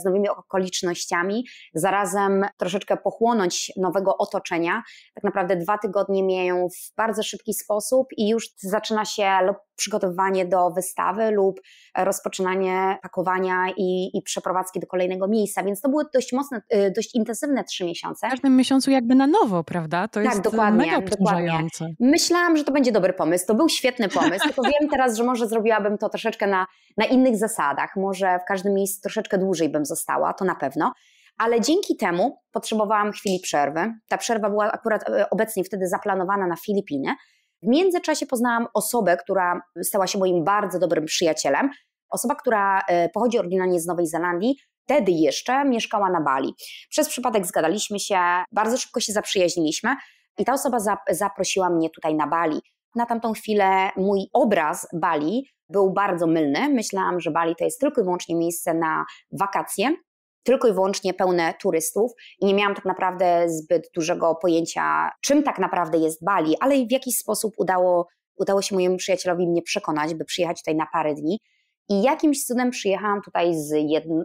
z nowymi okolicznościami, zarazem troszeczkę pochłonąć nowego otoczenia. Tak naprawdę dwa tygodnie mijają w bardzo szybki sposób i już zaczyna się przygotowanie do wystawy lub rozpoczynanie pakowania i, i przeprowadzki do kolejnego miejsca, więc to były dość mocne, y, dość intensywne trzy miesiące. W każdym miesiącu jakby na nowo, prawda? To tak, jest dokładnie, mega dokładnie. Myślałam, że to będzie dobry pomysł, to był świetny pomysł, tylko wiem teraz, że może zrobiłabym to troszeczkę na, na innych zasadach, może w każdym miejscu troszeczkę dłużej bym została, to na pewno ale dzięki temu potrzebowałam chwili przerwy. Ta przerwa była akurat e, obecnie wtedy zaplanowana na Filipiny, w międzyczasie poznałam osobę, która stała się moim bardzo dobrym przyjacielem. Osoba, która e, pochodzi oryginalnie z Nowej Zelandii, wtedy jeszcze mieszkała na Bali. Przez przypadek zgadaliśmy się, bardzo szybko się zaprzyjaźniliśmy i ta osoba zaprosiła mnie tutaj na Bali. Na tamtą chwilę mój obraz Bali był bardzo mylny. Myślałam, że Bali to jest tylko i wyłącznie miejsce na wakacje, tylko i wyłącznie pełne turystów i nie miałam tak naprawdę zbyt dużego pojęcia, czym tak naprawdę jest Bali, ale w jakiś sposób udało, udało się mojemu przyjacielowi mnie przekonać, by przyjechać tutaj na parę dni. I jakimś cudem przyjechałam tutaj z,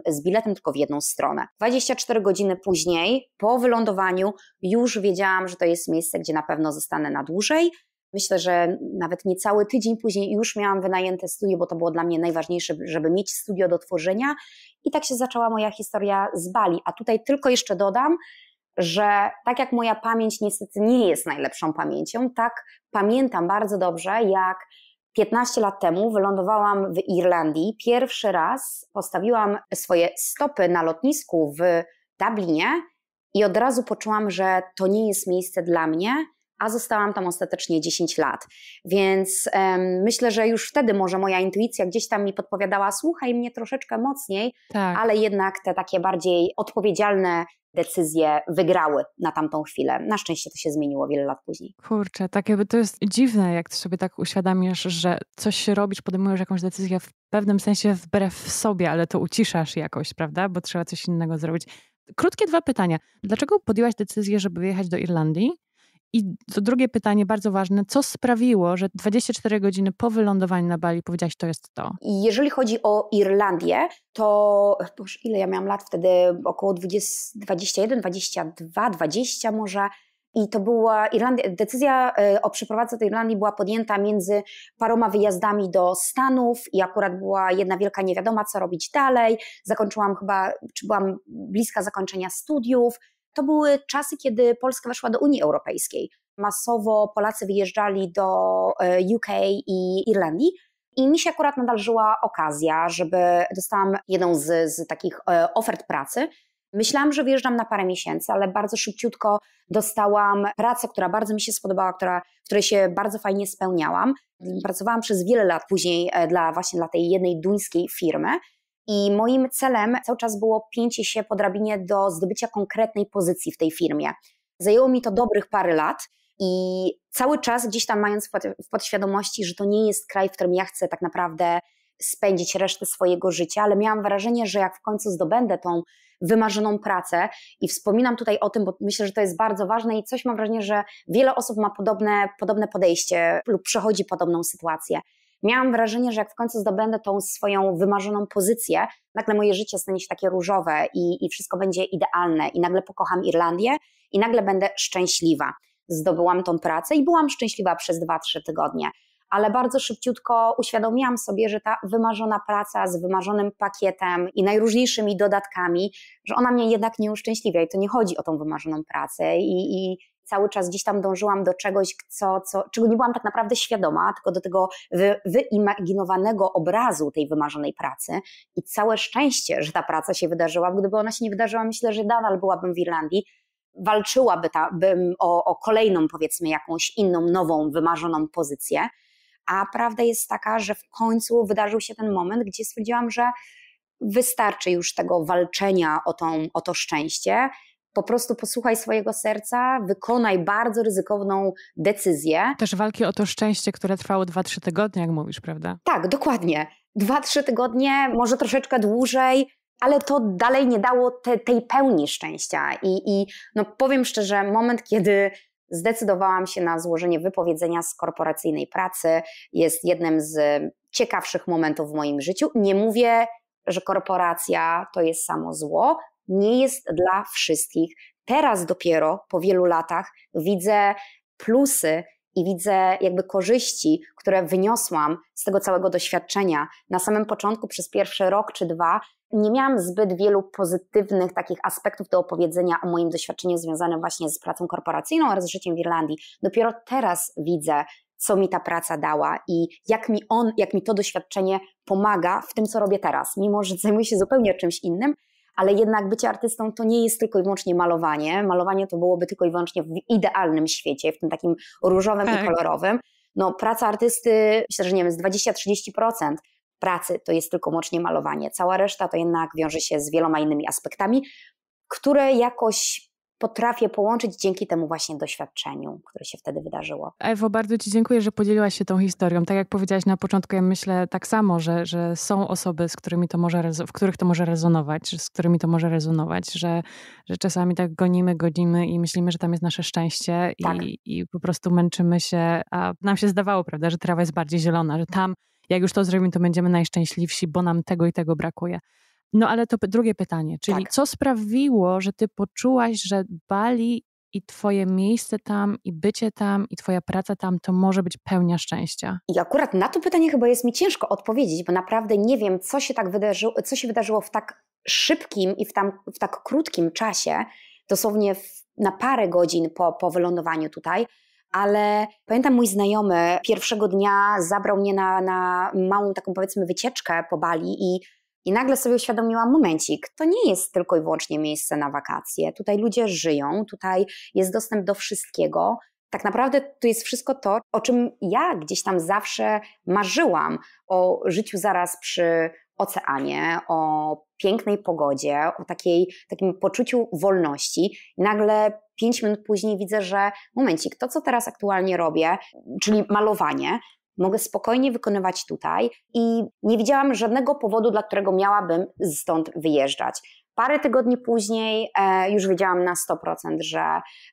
z biletem tylko w jedną stronę. 24 godziny później, po wylądowaniu, już wiedziałam, że to jest miejsce, gdzie na pewno zostanę na dłużej Myślę, że nawet niecały tydzień później już miałam wynajęte studio, bo to było dla mnie najważniejsze, żeby mieć studio do tworzenia. I tak się zaczęła moja historia z Bali. A tutaj tylko jeszcze dodam, że tak jak moja pamięć niestety nie jest najlepszą pamięcią, tak pamiętam bardzo dobrze, jak 15 lat temu wylądowałam w Irlandii. Pierwszy raz postawiłam swoje stopy na lotnisku w Dublinie i od razu poczułam, że to nie jest miejsce dla mnie a zostałam tam ostatecznie 10 lat. Więc um, myślę, że już wtedy może moja intuicja gdzieś tam mi podpowiadała, słuchaj mnie troszeczkę mocniej, tak. ale jednak te takie bardziej odpowiedzialne decyzje wygrały na tamtą chwilę. Na szczęście to się zmieniło wiele lat później. Kurczę, tak jakby to jest dziwne, jak ty sobie tak uświadamiasz, że coś robisz, podejmujesz jakąś decyzję w pewnym sensie wbrew sobie, ale to uciszasz jakoś, prawda? Bo trzeba coś innego zrobić. Krótkie dwa pytania. Dlaczego podjęłaś decyzję, żeby wyjechać do Irlandii? I to drugie pytanie, bardzo ważne. Co sprawiło, że 24 godziny po wylądowaniu na Bali powiedziałaś, to jest to? Jeżeli chodzi o Irlandię, to boż, ile ja miałam lat wtedy? Około 20, 21, 22, 20 może. I to była Irlandia, decyzja e, o przeprowadzeniu do Irlandii była podjęta między paroma wyjazdami do Stanów i akurat była jedna wielka niewiadoma, co robić dalej. Zakończyłam chyba, czy byłam bliska zakończenia studiów, to były czasy, kiedy Polska weszła do Unii Europejskiej. Masowo Polacy wyjeżdżali do e, UK i Irlandii. I mi się akurat nadal żyła okazja, żeby dostałam jedną z, z takich e, ofert pracy. Myślałam, że wyjeżdżam na parę miesięcy, ale bardzo szybciutko dostałam pracę, która bardzo mi się spodobała, która, w której się bardzo fajnie spełniałam. Pracowałam przez wiele lat później e, dla właśnie dla tej jednej duńskiej firmy i moim celem cały czas było pięcie się po drabinie do zdobycia konkretnej pozycji w tej firmie. Zajęło mi to dobrych parę lat i cały czas gdzieś tam mając w podświadomości, że to nie jest kraj, w którym ja chcę tak naprawdę spędzić resztę swojego życia, ale miałam wrażenie, że jak w końcu zdobędę tą wymarzoną pracę i wspominam tutaj o tym, bo myślę, że to jest bardzo ważne i coś mam wrażenie, że wiele osób ma podobne, podobne podejście lub przechodzi podobną sytuację miałam wrażenie, że jak w końcu zdobędę tą swoją wymarzoną pozycję, nagle moje życie stanie się takie różowe i, i wszystko będzie idealne, i nagle pokocham Irlandię, i nagle będę szczęśliwa. Zdobyłam tą pracę i byłam szczęśliwa przez 2-3 tygodnie ale bardzo szybciutko uświadomiłam sobie, że ta wymarzona praca z wymarzonym pakietem i najróżniejszymi dodatkami, że ona mnie jednak nie uszczęśliwia i to nie chodzi o tą wymarzoną pracę i, i, cały czas gdzieś tam dążyłam do czegoś, co, co, czego nie byłam tak naprawdę świadoma, tylko do tego wy, wyimaginowanego obrazu tej wymarzonej pracy. I całe szczęście, że ta praca się wydarzyła. Gdyby ona się nie wydarzyła, myślę, że nadal byłabym w Irlandii. Walczyłaby ta, bym o, o kolejną, powiedzmy, jakąś inną, nową, wymarzoną pozycję. A prawda jest taka, że w końcu wydarzył się ten moment, gdzie stwierdziłam, że wystarczy już tego walczenia o, tą, o to szczęście po prostu posłuchaj swojego serca, wykonaj bardzo ryzykowną decyzję. Też walki o to szczęście, które trwało 2-3 tygodnie, jak mówisz, prawda? Tak, dokładnie. 2-3 tygodnie, może troszeczkę dłużej, ale to dalej nie dało te, tej pełni szczęścia. I, I no powiem szczerze, moment, kiedy zdecydowałam się na złożenie wypowiedzenia z korporacyjnej pracy, jest jednym z ciekawszych momentów w moim życiu. Nie mówię, że korporacja to jest samo zło, nie jest dla wszystkich. Teraz dopiero po wielu latach widzę plusy i widzę jakby korzyści, które wyniosłam z tego całego doświadczenia. Na samym początku, przez pierwszy rok czy dwa, nie miałam zbyt wielu pozytywnych takich aspektów do opowiedzenia o moim doświadczeniu związanym właśnie z pracą korporacyjną oraz życiem w Irlandii. Dopiero teraz widzę, co mi ta praca dała i jak mi on, jak mi to doświadczenie pomaga w tym, co robię teraz, mimo że zajmuję się zupełnie czymś innym, ale jednak bycie artystą to nie jest tylko i wyłącznie malowanie. Malowanie to byłoby tylko i wyłącznie w idealnym świecie, w tym takim różowym tak. i kolorowym. No, praca artysty, myślę, że nie wiem, z 20-30% pracy to jest tylko łącznie malowanie. Cała reszta to jednak wiąże się z wieloma innymi aspektami, które jakoś potrafię połączyć dzięki temu właśnie doświadczeniu, które się wtedy wydarzyło. Ewo, bardzo Ci dziękuję, że podzieliłaś się tą historią. Tak jak powiedziałaś na początku, ja myślę tak samo, że, że są osoby, z którymi to może, w których to może rezonować, z którymi to może rezonować, że, że czasami tak gonimy, godzimy i myślimy, że tam jest nasze szczęście tak. i, i po prostu męczymy się, a nam się zdawało, prawda, że trawa jest bardziej zielona, że tam jak już to zrobimy, to będziemy najszczęśliwsi, bo nam tego i tego brakuje. No ale to drugie pytanie, czyli tak. co sprawiło, że ty poczułaś, że Bali i twoje miejsce tam, i bycie tam, i twoja praca tam, to może być pełnia szczęścia? I akurat na to pytanie chyba jest mi ciężko odpowiedzieć, bo naprawdę nie wiem, co się tak wydarzyło, co się wydarzyło w tak szybkim i w, tam, w tak krótkim czasie, dosłownie w, na parę godzin po, po wylądowaniu tutaj. Ale pamiętam mój znajomy pierwszego dnia zabrał mnie na, na małą taką powiedzmy wycieczkę po Bali i i nagle sobie uświadomiłam, momencik, to nie jest tylko i wyłącznie miejsce na wakacje. Tutaj ludzie żyją, tutaj jest dostęp do wszystkiego. Tak naprawdę tu jest wszystko to, o czym ja gdzieś tam zawsze marzyłam. O życiu zaraz przy oceanie, o pięknej pogodzie, o takiej, takim poczuciu wolności. Nagle pięć minut później widzę, że momencik, to co teraz aktualnie robię, czyli malowanie, mogę spokojnie wykonywać tutaj i nie widziałam żadnego powodu, dla którego miałabym stąd wyjeżdżać. Parę tygodni później e, już wiedziałam na 100%, że,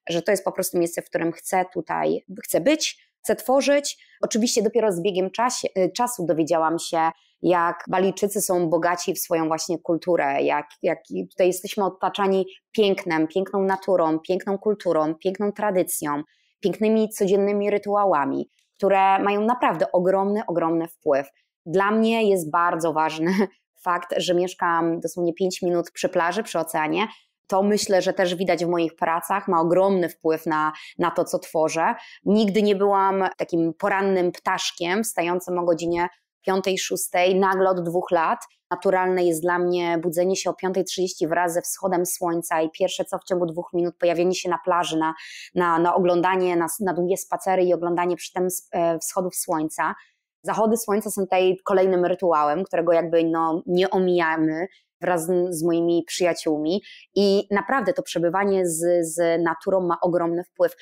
że to jest po prostu miejsce, w którym chcę tutaj, chcę być, chcę tworzyć. Oczywiście dopiero z biegiem czasie, e, czasu dowiedziałam się, jak Balijczycy są bogaci w swoją właśnie kulturę, jak, jak tutaj jesteśmy otaczani pięknem, piękną naturą, piękną kulturą, piękną tradycją, pięknymi codziennymi rytuałami które mają naprawdę ogromny, ogromny wpływ. Dla mnie jest bardzo ważny fakt, że mieszkam dosłownie 5 minut przy plaży, przy oceanie. To myślę, że też widać w moich pracach, ma ogromny wpływ na, na to, co tworzę. Nigdy nie byłam takim porannym ptaszkiem, stającym o godzinie piątej, szóstej, nagle od dwóch lat. Naturalne jest dla mnie budzenie się o 5.30 wraz ze wschodem słońca i pierwsze co w ciągu dwóch minut pojawienie się na plaży, na, na, na oglądanie, na, na długie spacery i oglądanie przy tym e, wschodów słońca. Zachody słońca są tutaj kolejnym rytuałem, którego jakby no, nie omijamy wraz z moimi przyjaciółmi i naprawdę to przebywanie z, z naturą ma ogromny wpływ.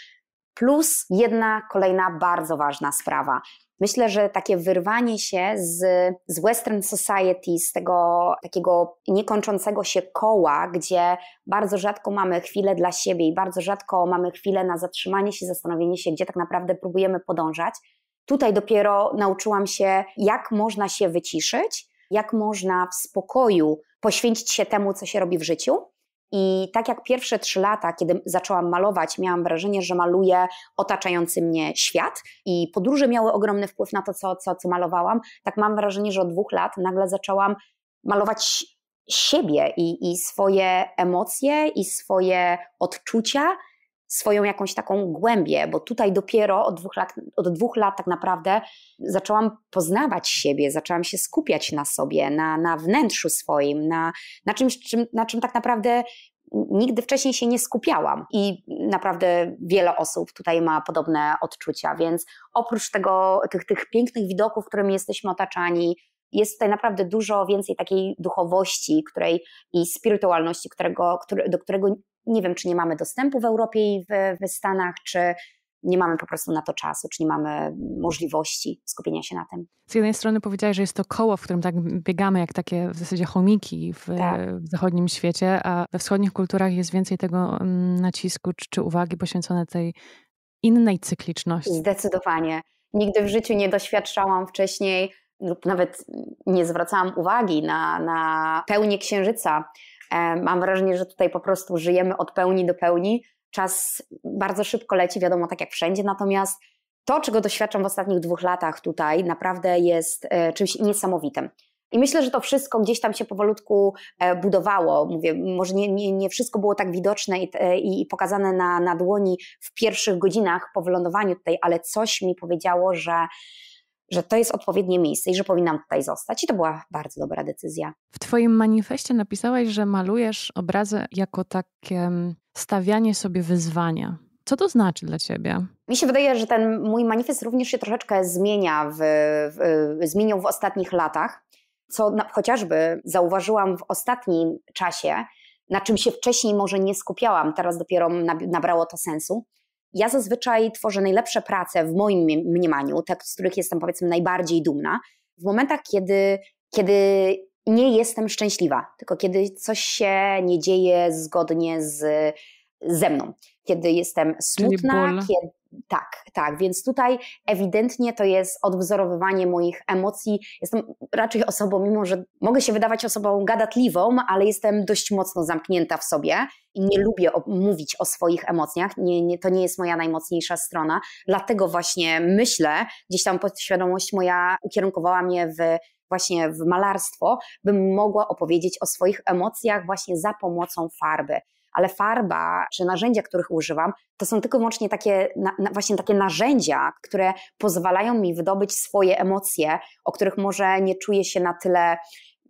Plus jedna kolejna bardzo ważna sprawa. Myślę, że takie wyrwanie się z, z Western Society, z tego takiego niekończącego się koła, gdzie bardzo rzadko mamy chwilę dla siebie i bardzo rzadko mamy chwilę na zatrzymanie się, zastanowienie się, gdzie tak naprawdę próbujemy podążać. Tutaj dopiero nauczyłam się, jak można się wyciszyć, jak można w spokoju poświęcić się temu, co się robi w życiu i tak jak pierwsze trzy lata, kiedy zaczęłam malować, miałam wrażenie, że maluję otaczający mnie świat i podróże miały ogromny wpływ na to, co, co, co malowałam, tak mam wrażenie, że od dwóch lat nagle zaczęłam malować siebie i, i swoje emocje i swoje odczucia swoją jakąś taką głębię, bo tutaj dopiero od dwóch, lat, od dwóch lat tak naprawdę zaczęłam poznawać siebie, zaczęłam się skupiać na sobie, na, na wnętrzu swoim, na, na czymś, czym, na czym tak naprawdę nigdy wcześniej się nie skupiałam i naprawdę wiele osób tutaj ma podobne odczucia, więc oprócz tego, tych, tych pięknych widoków, którymi jesteśmy otaczani, jest tutaj naprawdę dużo więcej takiej duchowości której, i spirytualności, którego, który, do którego nie wiem, czy nie mamy dostępu w Europie i w, w Stanach, czy nie mamy po prostu na to czasu, czy nie mamy możliwości skupienia się na tym. Z jednej strony powiedziałaś, że jest to koło, w którym tak biegamy, jak takie w zasadzie chomiki w, tak. w zachodnim świecie, a we wschodnich kulturach jest więcej tego mm, nacisku czy, czy uwagi poświęcone tej innej cykliczności. Zdecydowanie. Nigdy w życiu nie doświadczałam wcześniej lub nawet nie zwracałam uwagi na, na pełnię księżyca E, mam wrażenie, że tutaj po prostu żyjemy od pełni do pełni. Czas bardzo szybko leci, wiadomo, tak jak wszędzie. Natomiast to, czego doświadczam w ostatnich dwóch latach tutaj, naprawdę jest e, czymś niesamowitym. I myślę, że to wszystko gdzieś tam się powolutku e, budowało. Mówię, może nie, nie, nie wszystko było tak widoczne i, i, pokazane na, na dłoni w pierwszych godzinach po wylądowaniu tutaj, ale coś mi powiedziało, że że to jest odpowiednie miejsce i że powinnam tutaj zostać. I to była bardzo dobra decyzja. W Twoim manifestie napisałaś, że malujesz obrazy jako takie mm, stawianie sobie wyzwania. Co to znaczy dla Ciebie? Mi się wydaje, że ten mój manifest również się troszeczkę zmienia w, w, y, zmienił w ostatnich latach, co na, chociażby zauważyłam w ostatnim czasie, na czym się wcześniej może nie skupiałam, teraz dopiero nabrało to sensu ja zazwyczaj tworzę najlepsze prace w moim mniemaniu, te, z których jestem powiedzmy najbardziej dumna, w momentach, kiedy, kiedy nie jestem szczęśliwa, tylko kiedy coś się nie dzieje zgodnie z, ze mną, kiedy jestem smutna, kiedy tak, tak. Więc tutaj ewidentnie to jest odwzorowywanie moich emocji. Jestem raczej osobą, mimo że mogę się wydawać osobą gadatliwą, ale jestem dość mocno zamknięta w sobie i nie lubię mówić o swoich emocjach. Nie, nie, to nie jest moja najmocniejsza strona. Dlatego właśnie myślę, gdzieś tam podświadomość moja ukierunkowała mnie w właśnie w malarstwo, bym mogła opowiedzieć o swoich emocjach właśnie za pomocą farby ale farba czy narzędzia, których używam, to są tylko wyłącznie takie, na, na, właśnie takie narzędzia, które pozwalają mi wydobyć swoje emocje, o których może nie czuję się na tyle,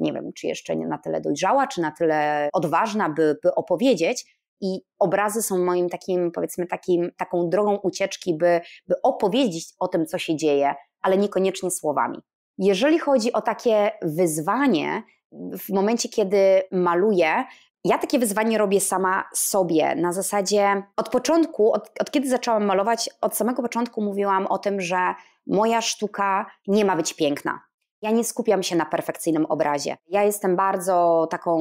nie wiem, czy jeszcze na tyle dojrzała, czy na tyle odważna, by, by opowiedzieć. I obrazy są moim takim, powiedzmy, takim, taką drogą ucieczki, by, by opowiedzieć o tym, co się dzieje, ale niekoniecznie słowami. Jeżeli chodzi o takie wyzwanie, w momencie, kiedy maluję, ja takie wyzwanie robię sama sobie. Na zasadzie od początku, od, od, kiedy zaczęłam malować, od samego początku mówiłam o tym, że moja sztuka nie ma być piękna. Ja nie skupiam się na perfekcyjnym obrazie. Ja jestem bardzo taką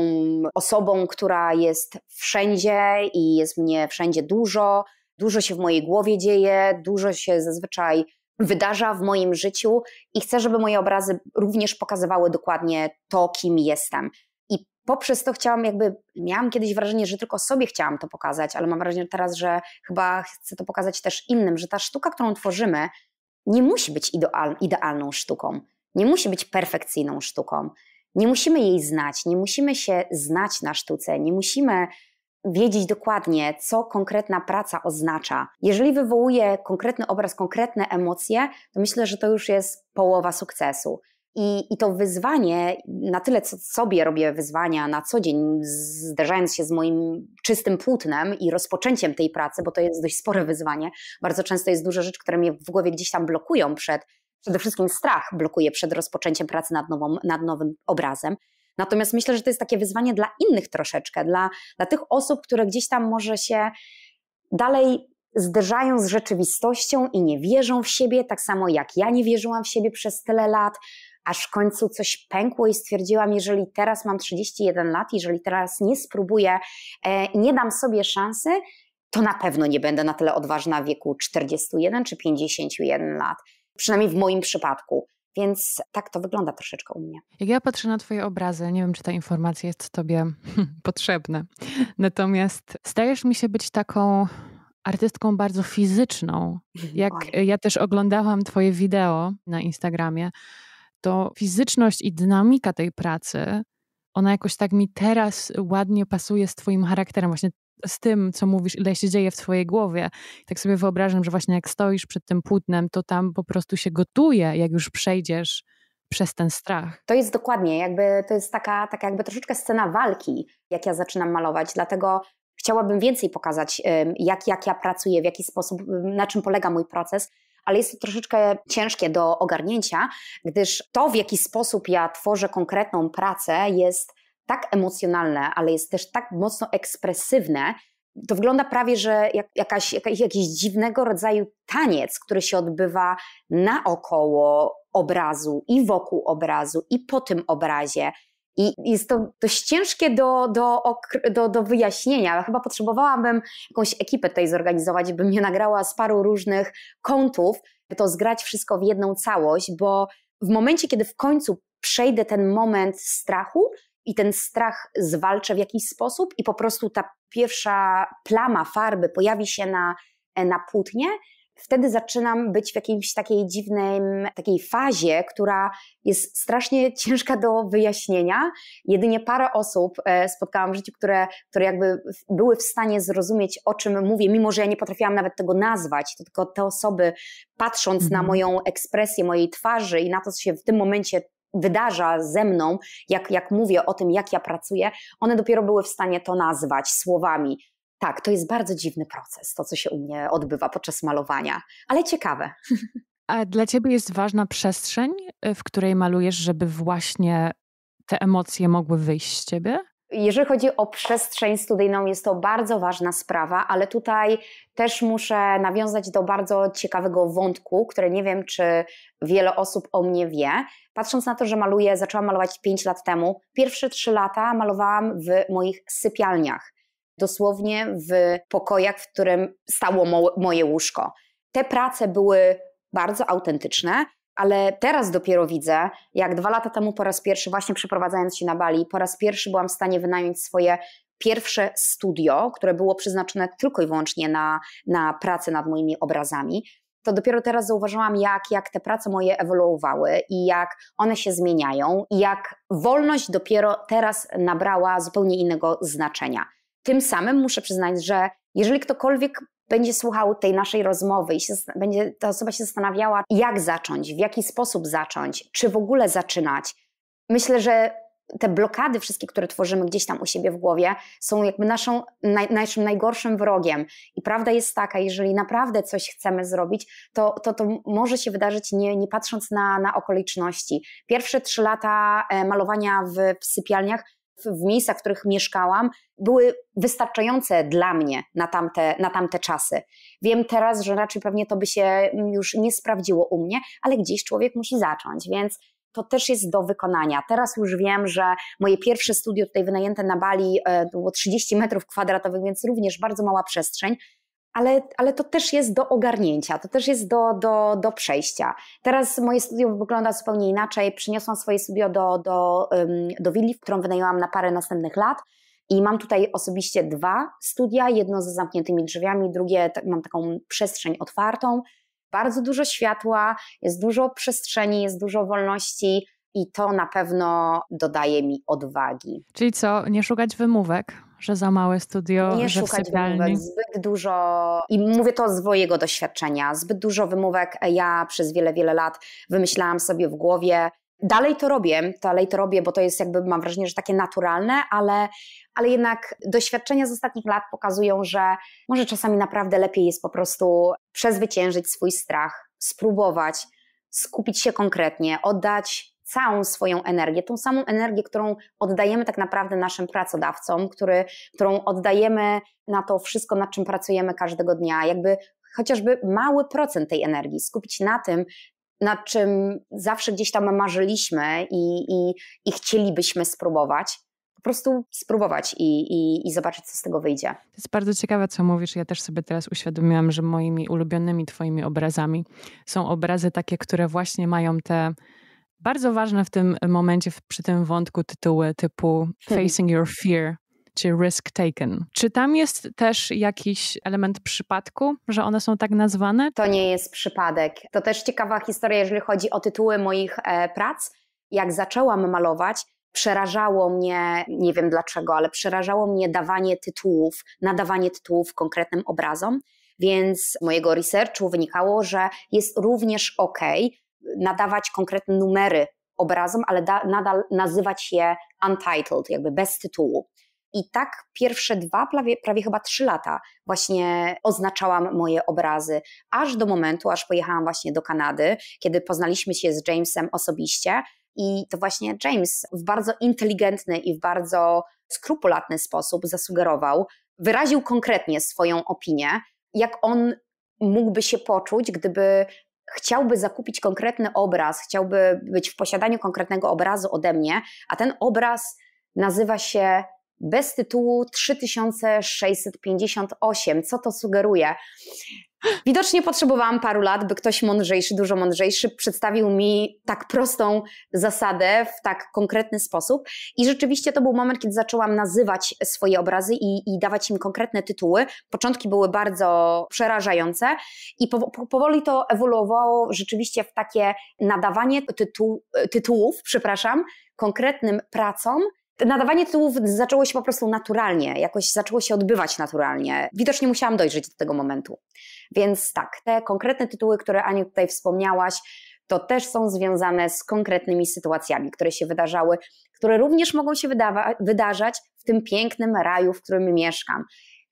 osobą, która jest wszędzie i jest mnie wszędzie dużo. Dużo się w mojej głowie dzieje, dużo się zazwyczaj wydarza w moim życiu i chcę, żeby moje obrazy również pokazywały dokładnie to, kim jestem poprzez to chciałam jakby, miałam kiedyś wrażenie, że tylko sobie chciałam to pokazać, ale mam wrażenie teraz, że chyba chcę to pokazać też innym, że ta sztuka, którą tworzymy, nie musi być ideal, idealną sztuką, nie musi być perfekcyjną sztuką. Nie musimy jej znać, nie musimy się znać na sztuce, nie musimy wiedzieć dokładnie, co konkretna praca oznacza. Jeżeli wywołuje konkretny obraz, konkretne emocje, to myślę, że to już jest połowa sukcesu. I, I to wyzwanie, na tyle co sobie robię wyzwania na co dzień, zderzając się z moim czystym płótnem i rozpoczęciem tej pracy, bo to jest dość spore wyzwanie, bardzo często jest dużo rzeczy, które mnie w głowie gdzieś tam blokują przed, przede wszystkim strach blokuje przed rozpoczęciem pracy nad, nową, nad nowym obrazem. Natomiast myślę, że to jest takie wyzwanie dla innych troszeczkę, dla, dla tych osób, które gdzieś tam może się dalej zderzają z rzeczywistością i nie wierzą w siebie, tak samo jak ja nie wierzyłam w siebie przez tyle lat aż w końcu coś pękło i stwierdziłam, jeżeli teraz mam 31 lat, jeżeli teraz nie spróbuję i e, nie dam sobie szansy, to na pewno nie będę na tyle odważna w wieku 41 czy 51 lat. Przynajmniej w moim przypadku. Więc tak to wygląda troszeczkę u mnie. Jak ja patrzę na Twoje obrazy, nie wiem, czy ta informacja jest Tobie potrzebna. Natomiast stajesz mi się być taką artystką bardzo fizyczną. Mhm, Jak ja też oglądałam Twoje wideo na Instagramie, to fizyczność i dynamika tej pracy, ona jakoś tak mi teraz ładnie pasuje z Twoim charakterem, właśnie z tym, co mówisz, ile się dzieje w Twojej głowie. Tak sobie wyobrażam, że właśnie jak stoisz przed tym płótnem, to tam po prostu się gotuje, jak już przejdziesz przez ten strach. To jest dokładnie, jakby to jest taka, taka jakby troszeczkę scena walki, jak ja zaczynam malować, dlatego chciałabym więcej pokazać, jak, jak ja pracuję, w jaki sposób, na czym polega mój proces, ale jest to troszeczkę ciężkie do ogarnięcia, gdyż to, w jaki sposób ja tworzę konkretną pracę, jest tak emocjonalne, ale jest też tak mocno ekspresywne, to wygląda prawie, że jak, jakaś, jakiś dziwnego rodzaju taniec, który się odbywa naokoło obrazu i wokół obrazu i po tym obrazie. I jest to dość ciężkie do, do, do, do wyjaśnienia. Chyba potrzebowałabym jakąś ekipę tutaj zorganizować, by mnie nagrała z paru różnych kątów, by to zgrać wszystko w jedną całość, bo w momencie, kiedy w końcu przejdę ten moment strachu i ten strach zwalczę w jakiś sposób i po prostu ta pierwsza plama farby pojawi się na, na płótnie, wtedy zaczynam być w jakiejś takiej dziwnej takiej fazie, która jest strasznie ciężka do wyjaśnienia. Jedynie parę osób e, spotkałam w życiu, które, które jakby były w stanie zrozumieć, o czym mówię, mimo że ja nie potrafiłam nawet tego nazwać, to tylko te osoby patrząc na mhm. moją ekspresję mojej twarzy i na to, co się w tym momencie wydarza ze mną, jak, jak mówię o tym, jak ja pracuję, one dopiero były w stanie to nazwać słowami. Tak, to jest bardzo dziwny proces, to co się u mnie odbywa podczas malowania, ale ciekawe. A dla ciebie jest ważna przestrzeń, y, w której malujesz, żeby właśnie te emocje mogły wyjść z ciebie? Jeżeli chodzi o przestrzeń studyjną, jest to bardzo ważna sprawa, ale tutaj też muszę nawiązać do bardzo ciekawego wątku, który nie wiem, czy wiele osób o mnie wie. Patrząc na to, że maluję, zaczęłam malować 5 lat temu, pierwsze 3 lata malowałam w moich sypialniach dosłownie w pokojach, w którym stało mo moje łóżko. Te prace były bardzo autentyczne, ale teraz dopiero widzę, jak dwa lata temu po raz pierwszy, właśnie przeprowadzając się na Bali, po raz pierwszy byłam w stanie wynająć swoje pierwsze studio, które było przeznaczone tylko i wyłącznie na, na pracę nad moimi obrazami. To dopiero teraz zauważyłam, jak, jak te prace moje ewoluowały i jak one się zmieniają, i jak wolność dopiero teraz nabrała zupełnie innego znaczenia. Tym samym muszę przyznać, że jeżeli ktokolwiek będzie słuchał tej naszej rozmowy i się, będzie, ta osoba się zastanawiała, jak zacząć, w jaki sposób zacząć, czy w ogóle zaczynać, myślę, że te blokady wszystkie, które tworzymy gdzieś tam u siebie w głowie, są jakby naszą, naj, naszym najgorszym wrogiem. I prawda jest taka, jeżeli naprawdę coś chcemy zrobić, to to, to może się wydarzyć nie, nie patrząc na, na okoliczności. Pierwsze trzy lata e, malowania w, w sypialniach w miejscach, w których mieszkałam, były wystarczające dla mnie na tamte, na tamte czasy. Wiem teraz, że raczej pewnie to by się mm, już nie sprawdziło u mnie, ale gdzieś człowiek musi zacząć, więc to też jest do wykonania. Teraz już wiem, że moje pierwsze studio tutaj wynajęte na Bali e, było 30 metrów kwadratowych, więc również bardzo mała przestrzeń ale, ale to też jest do ogarnięcia, to też jest do, do, do przejścia. Teraz moje studio wygląda zupełnie inaczej. Przyniosłam swoje studio do, do, do willi, którą wynajęłam na parę następnych lat. I mam tutaj osobiście dwa studia, jedno ze zamkniętymi drzwiami, drugie mam taką przestrzeń otwartą. Bardzo dużo światła, jest dużo przestrzeni, jest dużo wolności i to na pewno dodaje mi odwagi. Czyli co, nie szukać wymówek? Że za małe studio, nie że szukać wymówek, zbyt dużo, i mówię to z mojego doświadczenia, zbyt dużo wymówek ja przez wiele, wiele lat wymyślałam sobie w głowie, Dalej to robię, dalej to robię, bo to jest jakby, mam wrażenie, że takie naturalne, ale, ale jednak doświadczenia z ostatnich lat pokazują, że może czasami naprawdę lepiej jest po prostu przezwyciężyć swój strach, spróbować, skupić się konkretnie, oddać całą swoją energię, tą samą energię, którą oddajemy tak naprawdę naszym pracodawcom, który, którą oddajemy na to wszystko, nad czym pracujemy każdego dnia, jakby chociażby mały procent tej energii skupić na tym, nad czym zawsze gdzieś tam marzyliśmy i, i, i chcielibyśmy spróbować, po prostu spróbować i, i, i, zobaczyć, co z tego wyjdzie. To jest bardzo ciekawe, co mówisz. Ja też sobie teraz uświadomiłam, że moimi ulubionymi Twoimi obrazami są obrazy takie, które właśnie mają te bardzo ważne w tym momencie, przy tym wątku tytuły typu hmm. Facing Your Fear czy Risk Taken. Czy tam jest też jakiś element przypadku, że one są tak nazwane? To nie jest przypadek. To też ciekawa historia, jeżeli chodzi o tytuły moich e, prac. Jak zaczęłam malować, przerażało mnie, nie wiem dlaczego, ale przerażało mnie dawanie tytułów, nadawanie tytułów konkretnym obrazom. Więc z mojego researchu wynikało, że jest również ok, nadawać konkretne numery obrazom, ale da, nadal nazywać je untitled, jakby bez tytułu. I tak pierwsze dwa, prawie, prawie, chyba trzy lata właśnie oznaczałam moje obrazy, aż do momentu, aż pojechałam właśnie do Kanady, kiedy poznaliśmy się z Jamesem osobiście. I to właśnie James w bardzo inteligentny i w bardzo skrupulatny sposób zasugerował, wyraził konkretnie swoją opinię, jak on mógłby się poczuć, gdyby chciałby zakupić konkretny obraz, chciałby być w posiadaniu konkretnego obrazu ode mnie, a ten obraz nazywa się bez tytułu 3658. Co to sugeruje? Widocznie potrzebowałam paru lat, by ktoś mądrzejszy, dużo mądrzejszy przedstawił mi tak prostą zasadę w tak konkretny sposób. I rzeczywiście to był moment, kiedy zaczęłam nazywać swoje obrazy i, i dawać im konkretne tytuły. Początki były bardzo przerażające i po, po, powoli to ewoluowało rzeczywiście w takie nadawanie tytułów, przepraszam, konkretnym pracom, Nadawanie tytułów zaczęło się po prostu naturalnie, jakoś zaczęło się odbywać naturalnie. Widocznie musiałam dojrzeć do tego momentu. Więc tak, te konkretne tytuły, które Aniu tutaj wspomniałaś, to też są związane z konkretnymi sytuacjami, które się wydarzały, które również mogą się wydawa- wydarzać w tym pięknym raju, w którym mieszkam.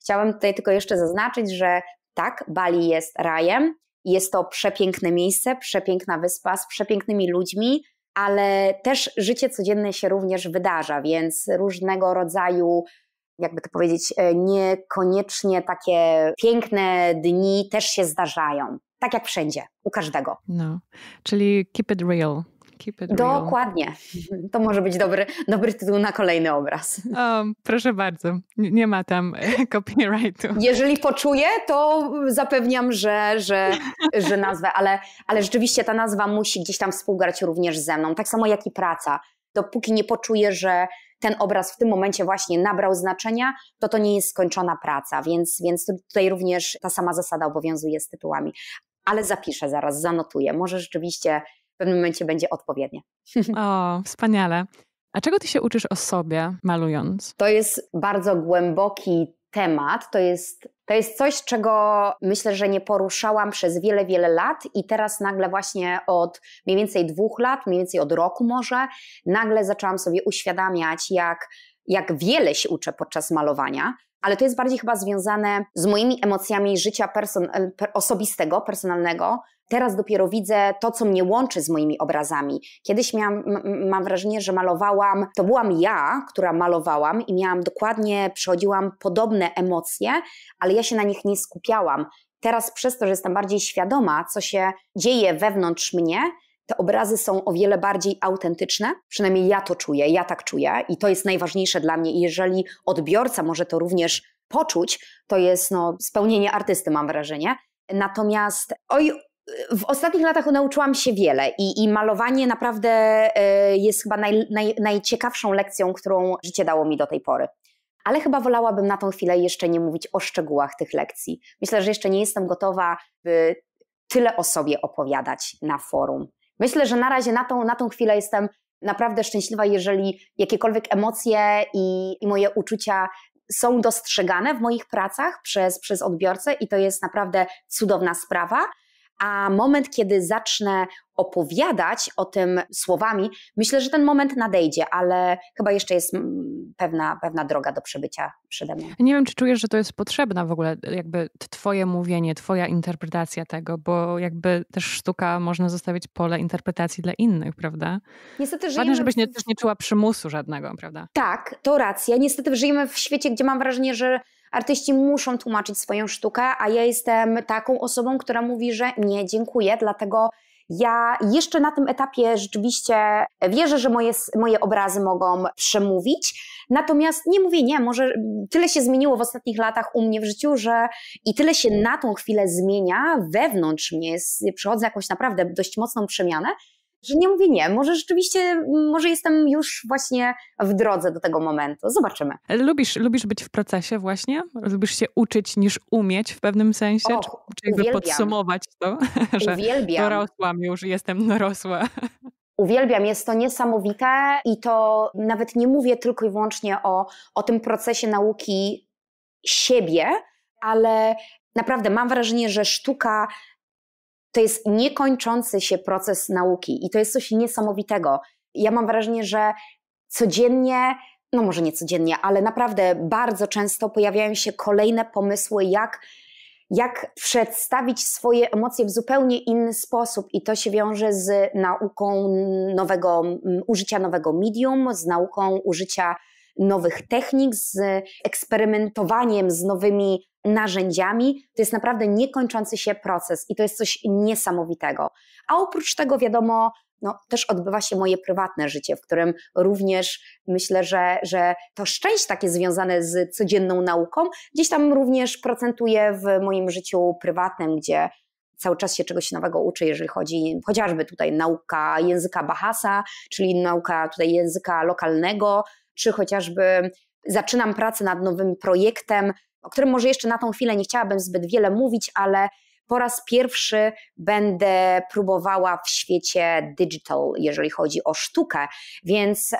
Chciałam tutaj tylko jeszcze zaznaczyć, że tak, Bali jest rajem, jest to przepiękne miejsce, przepiękna wyspa z przepięknymi ludźmi, ale też życie codzienne się również wydarza, więc różnego rodzaju jakby to powiedzieć, e, niekoniecznie takie piękne dni też się zdarzają. Tak jak wszędzie, u każdego. No, czyli keep it real. Dokładnie. To może być dobry, dobry tytuł na kolejny obraz. O, proszę bardzo, nie ma tam e, copyrightu. Jeżeli poczuję, to zapewniam, że, że, że nazwę, ale, ale rzeczywiście ta nazwa musi gdzieś tam współgrać również ze mną, tak samo jak i praca. Dopóki nie poczuję, że ten obraz w tym momencie właśnie nabrał znaczenia, to to nie jest skończona praca, więc, więc tutaj również ta sama zasada obowiązuje z tytułami. Ale zapiszę zaraz, zanotuję. Może rzeczywiście pewnym momencie będzie odpowiednie. O, wspaniale. A czego ty się uczysz o sobie malując? To jest bardzo głęboki temat. To jest, to jest coś, czego myślę, że nie poruszałam przez wiele, wiele lat i teraz nagle właśnie od mniej więcej dwóch lat, mniej więcej od roku może, nagle zaczęłam sobie uświadamiać, jak, jak wiele się uczę podczas malowania. Ale to jest bardziej chyba związane z moimi emocjami życia person e, osobistego, personalnego, Teraz dopiero widzę to, co mnie łączy z moimi obrazami. Kiedyś miałam, mam wrażenie, że malowałam, to byłam ja, która malowałam i miałam dokładnie, przechodziłam podobne emocje, ale ja się na nich nie skupiałam. Teraz przez to, że jestem bardziej świadoma, co się dzieje wewnątrz mnie, te obrazy są o wiele bardziej autentyczne. Przynajmniej ja to czuję, ja tak czuję i to jest najważniejsze dla mnie. I jeżeli odbiorca może to również poczuć, to jest no, spełnienie artysty, mam wrażenie. Natomiast oj, w ostatnich latach nauczyłam się wiele i, i malowanie naprawdę e, jest chyba naj, naj, najciekawszą lekcją, którą życie dało mi do tej pory. Ale chyba wolałabym na tą chwilę jeszcze nie mówić o szczegółach tych lekcji. Myślę, że jeszcze nie jestem gotowa, by tyle o sobie opowiadać na forum. Myślę, że na razie na tą, na tą chwilę jestem naprawdę szczęśliwa, jeżeli jakiekolwiek emocje i, i moje uczucia są dostrzegane w moich pracach przez, przez odbiorcę i to jest naprawdę cudowna sprawa a moment, kiedy zacznę opowiadać o tym słowami, myślę, że ten moment nadejdzie, ale chyba jeszcze jest mm, pewna, pewna droga do przebycia przede mną. Nie wiem, czy czujesz, że to jest potrzebna w ogóle, jakby twoje mówienie, twoja interpretacja tego, bo jakby też sztuka można zostawić pole interpretacji dla innych, prawda? Niestety żyjemy... Ważne, żebyś nie, też nie czuła przymusu żadnego, prawda? Tak, to racja. Niestety żyjemy w świecie, gdzie mam wrażenie, że Artyści muszą tłumaczyć swoją sztukę, a ja jestem taką osobą, która mówi, że nie, dziękuję, dlatego ja jeszcze na tym etapie rzeczywiście wierzę, że moje, moje obrazy mogą przemówić, natomiast nie mówię nie, może tyle się zmieniło w ostatnich latach u mnie w życiu, że i tyle się na tą chwilę zmienia wewnątrz mnie, przechodzę przychodzę jakąś naprawdę dość mocną przemianę, że nie mówię nie, może rzeczywiście, mm, może jestem już właśnie w drodze do tego momentu. Zobaczymy. Lubisz, lubisz być w procesie właśnie? Lubisz się uczyć niż umieć w pewnym sensie? Och, czy, jakby uwielbiam. podsumować to, że uwielbiam. dorosłam już, jestem dorosła. Uwielbiam, jest to niesamowite i to nawet nie mówię tylko i wyłącznie o, o tym procesie nauki siebie, ale naprawdę mam wrażenie, że sztuka to jest niekończący się proces nauki i to jest coś niesamowitego. Ja mam wrażenie, że codziennie, no może nie codziennie, ale naprawdę bardzo często pojawiają się kolejne pomysły, jak, jak przedstawić swoje emocje w zupełnie inny sposób, i to się wiąże z nauką nowego, użycia nowego medium, z nauką użycia nowych technik, z eksperymentowaniem z nowymi narzędziami. To jest naprawdę niekończący się proces i to jest coś niesamowitego. A oprócz tego, wiadomo, no, też odbywa się moje prywatne życie, w którym również myślę, że, że to szczęście takie związane z codzienną nauką gdzieś tam również procentuje w moim życiu prywatnym, gdzie cały czas się czegoś nowego uczy, jeżeli chodzi chociażby tutaj nauka języka Bahasa, czyli nauka tutaj języka lokalnego, czy chociażby zaczynam pracę nad nowym projektem, o którym może jeszcze na tą chwilę nie chciałabym zbyt wiele mówić, ale po raz pierwszy będę próbowała w świecie digital, jeżeli chodzi o sztukę, więc,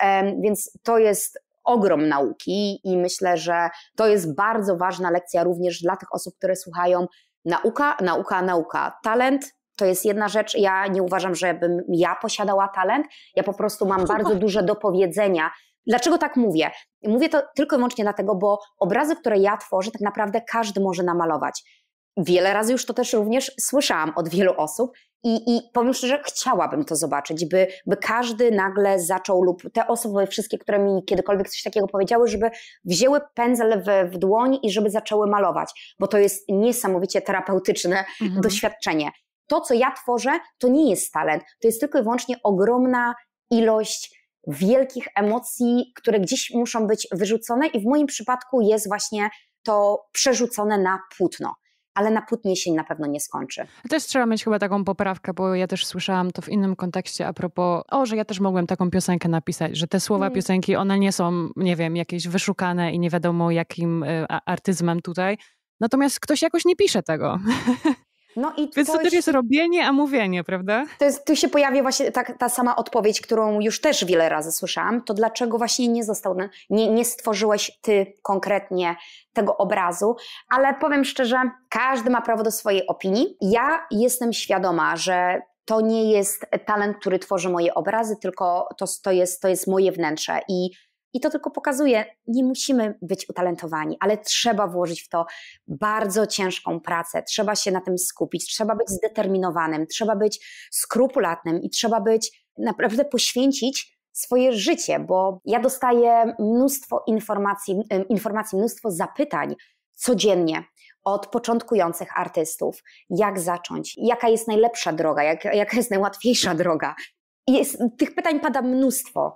więc to jest ogrom nauki i myślę, że to jest bardzo ważna lekcja również dla tych osób, które słuchają. Nauka, nauka, nauka. Talent to jest jedna rzecz. Ja nie uważam, żebym ja posiadała talent. Ja po prostu mam bardzo dużo do powiedzenia Dlaczego tak mówię? Mówię to tylko i wyłącznie dlatego, bo obrazy, które ja tworzę, tak naprawdę każdy może namalować. Wiele razy już to też również słyszałam od wielu osób i, i powiem szczerze, chciałabym to zobaczyć, by, by każdy nagle zaczął lub te osoby wszystkie, które mi kiedykolwiek coś takiego powiedziały, żeby wzięły pędzel w, w dłoń i żeby zaczęły malować, bo to jest niesamowicie terapeutyczne mhm. doświadczenie. To, co ja tworzę, to nie jest talent, to jest tylko i wyłącznie ogromna ilość wielkich emocji, które gdzieś muszą być wyrzucone, i w moim przypadku jest właśnie to przerzucone na płótno ale na płótnie się na pewno nie skończy. Też trzeba mieć chyba taką poprawkę, bo ja też słyszałam to w innym kontekście a propos, o, że ja też mogłem taką piosenkę napisać, że te słowa mm. piosenki, one nie są, nie wiem, jakieś wyszukane i nie wiadomo jakim e, artyzmem tutaj. Natomiast ktoś jakoś nie pisze tego. No i Więc to też jest robienie, a mówienie, prawda? To jest, tu się pojawia właśnie ta, ta sama odpowiedź, którą już też wiele razy słyszałam, to dlaczego właśnie nie został, nie, nie stworzyłeś ty konkretnie tego obrazu, ale powiem szczerze, każdy ma prawo do swojej opinii. Ja jestem świadoma, że to nie jest talent, który tworzy moje obrazy, tylko to, to, jest, to jest moje wnętrze i i to tylko pokazuje, nie musimy być utalentowani, ale trzeba włożyć w to bardzo ciężką pracę, trzeba się na tym skupić, trzeba być zdeterminowanym, trzeba być skrupulatnym i trzeba być naprawdę poświęcić swoje życie, bo ja dostaję mnóstwo informacji, informacji mnóstwo zapytań codziennie od początkujących artystów, jak zacząć, jaka jest najlepsza droga, jak, jaka jest najłatwiejsza droga. Jest, tych pytań pada mnóstwo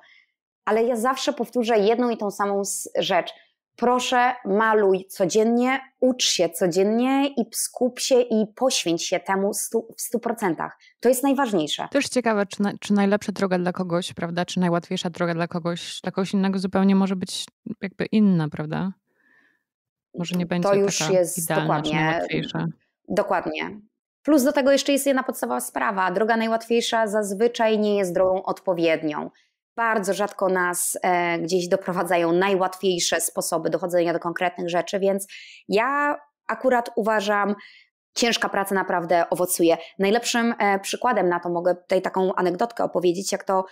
ale ja zawsze powtórzę jedną i tą samą rzecz. Proszę, maluj codziennie, ucz się codziennie i skup się i poświęć się temu stu, w 100%. To jest najważniejsze. Też ciekawe, czy, na, czy najlepsza droga dla kogoś, prawda, czy najłatwiejsza droga dla kogoś, dla kogoś innego zupełnie może być jakby inna, prawda? Może nie będzie to już taka jest idealna, dokładnie, najłatwiejsza. Dokładnie. Plus do tego jeszcze jest jedna podstawowa sprawa. Droga najłatwiejsza zazwyczaj nie jest drogą odpowiednią. Bardzo rzadko nas e, gdzieś doprowadzają najłatwiejsze sposoby dochodzenia do konkretnych rzeczy, więc ja akurat uważam, ciężka praca naprawdę owocuje. Najlepszym e, przykładem na to mogę tutaj taką anegdotkę opowiedzieć, jak to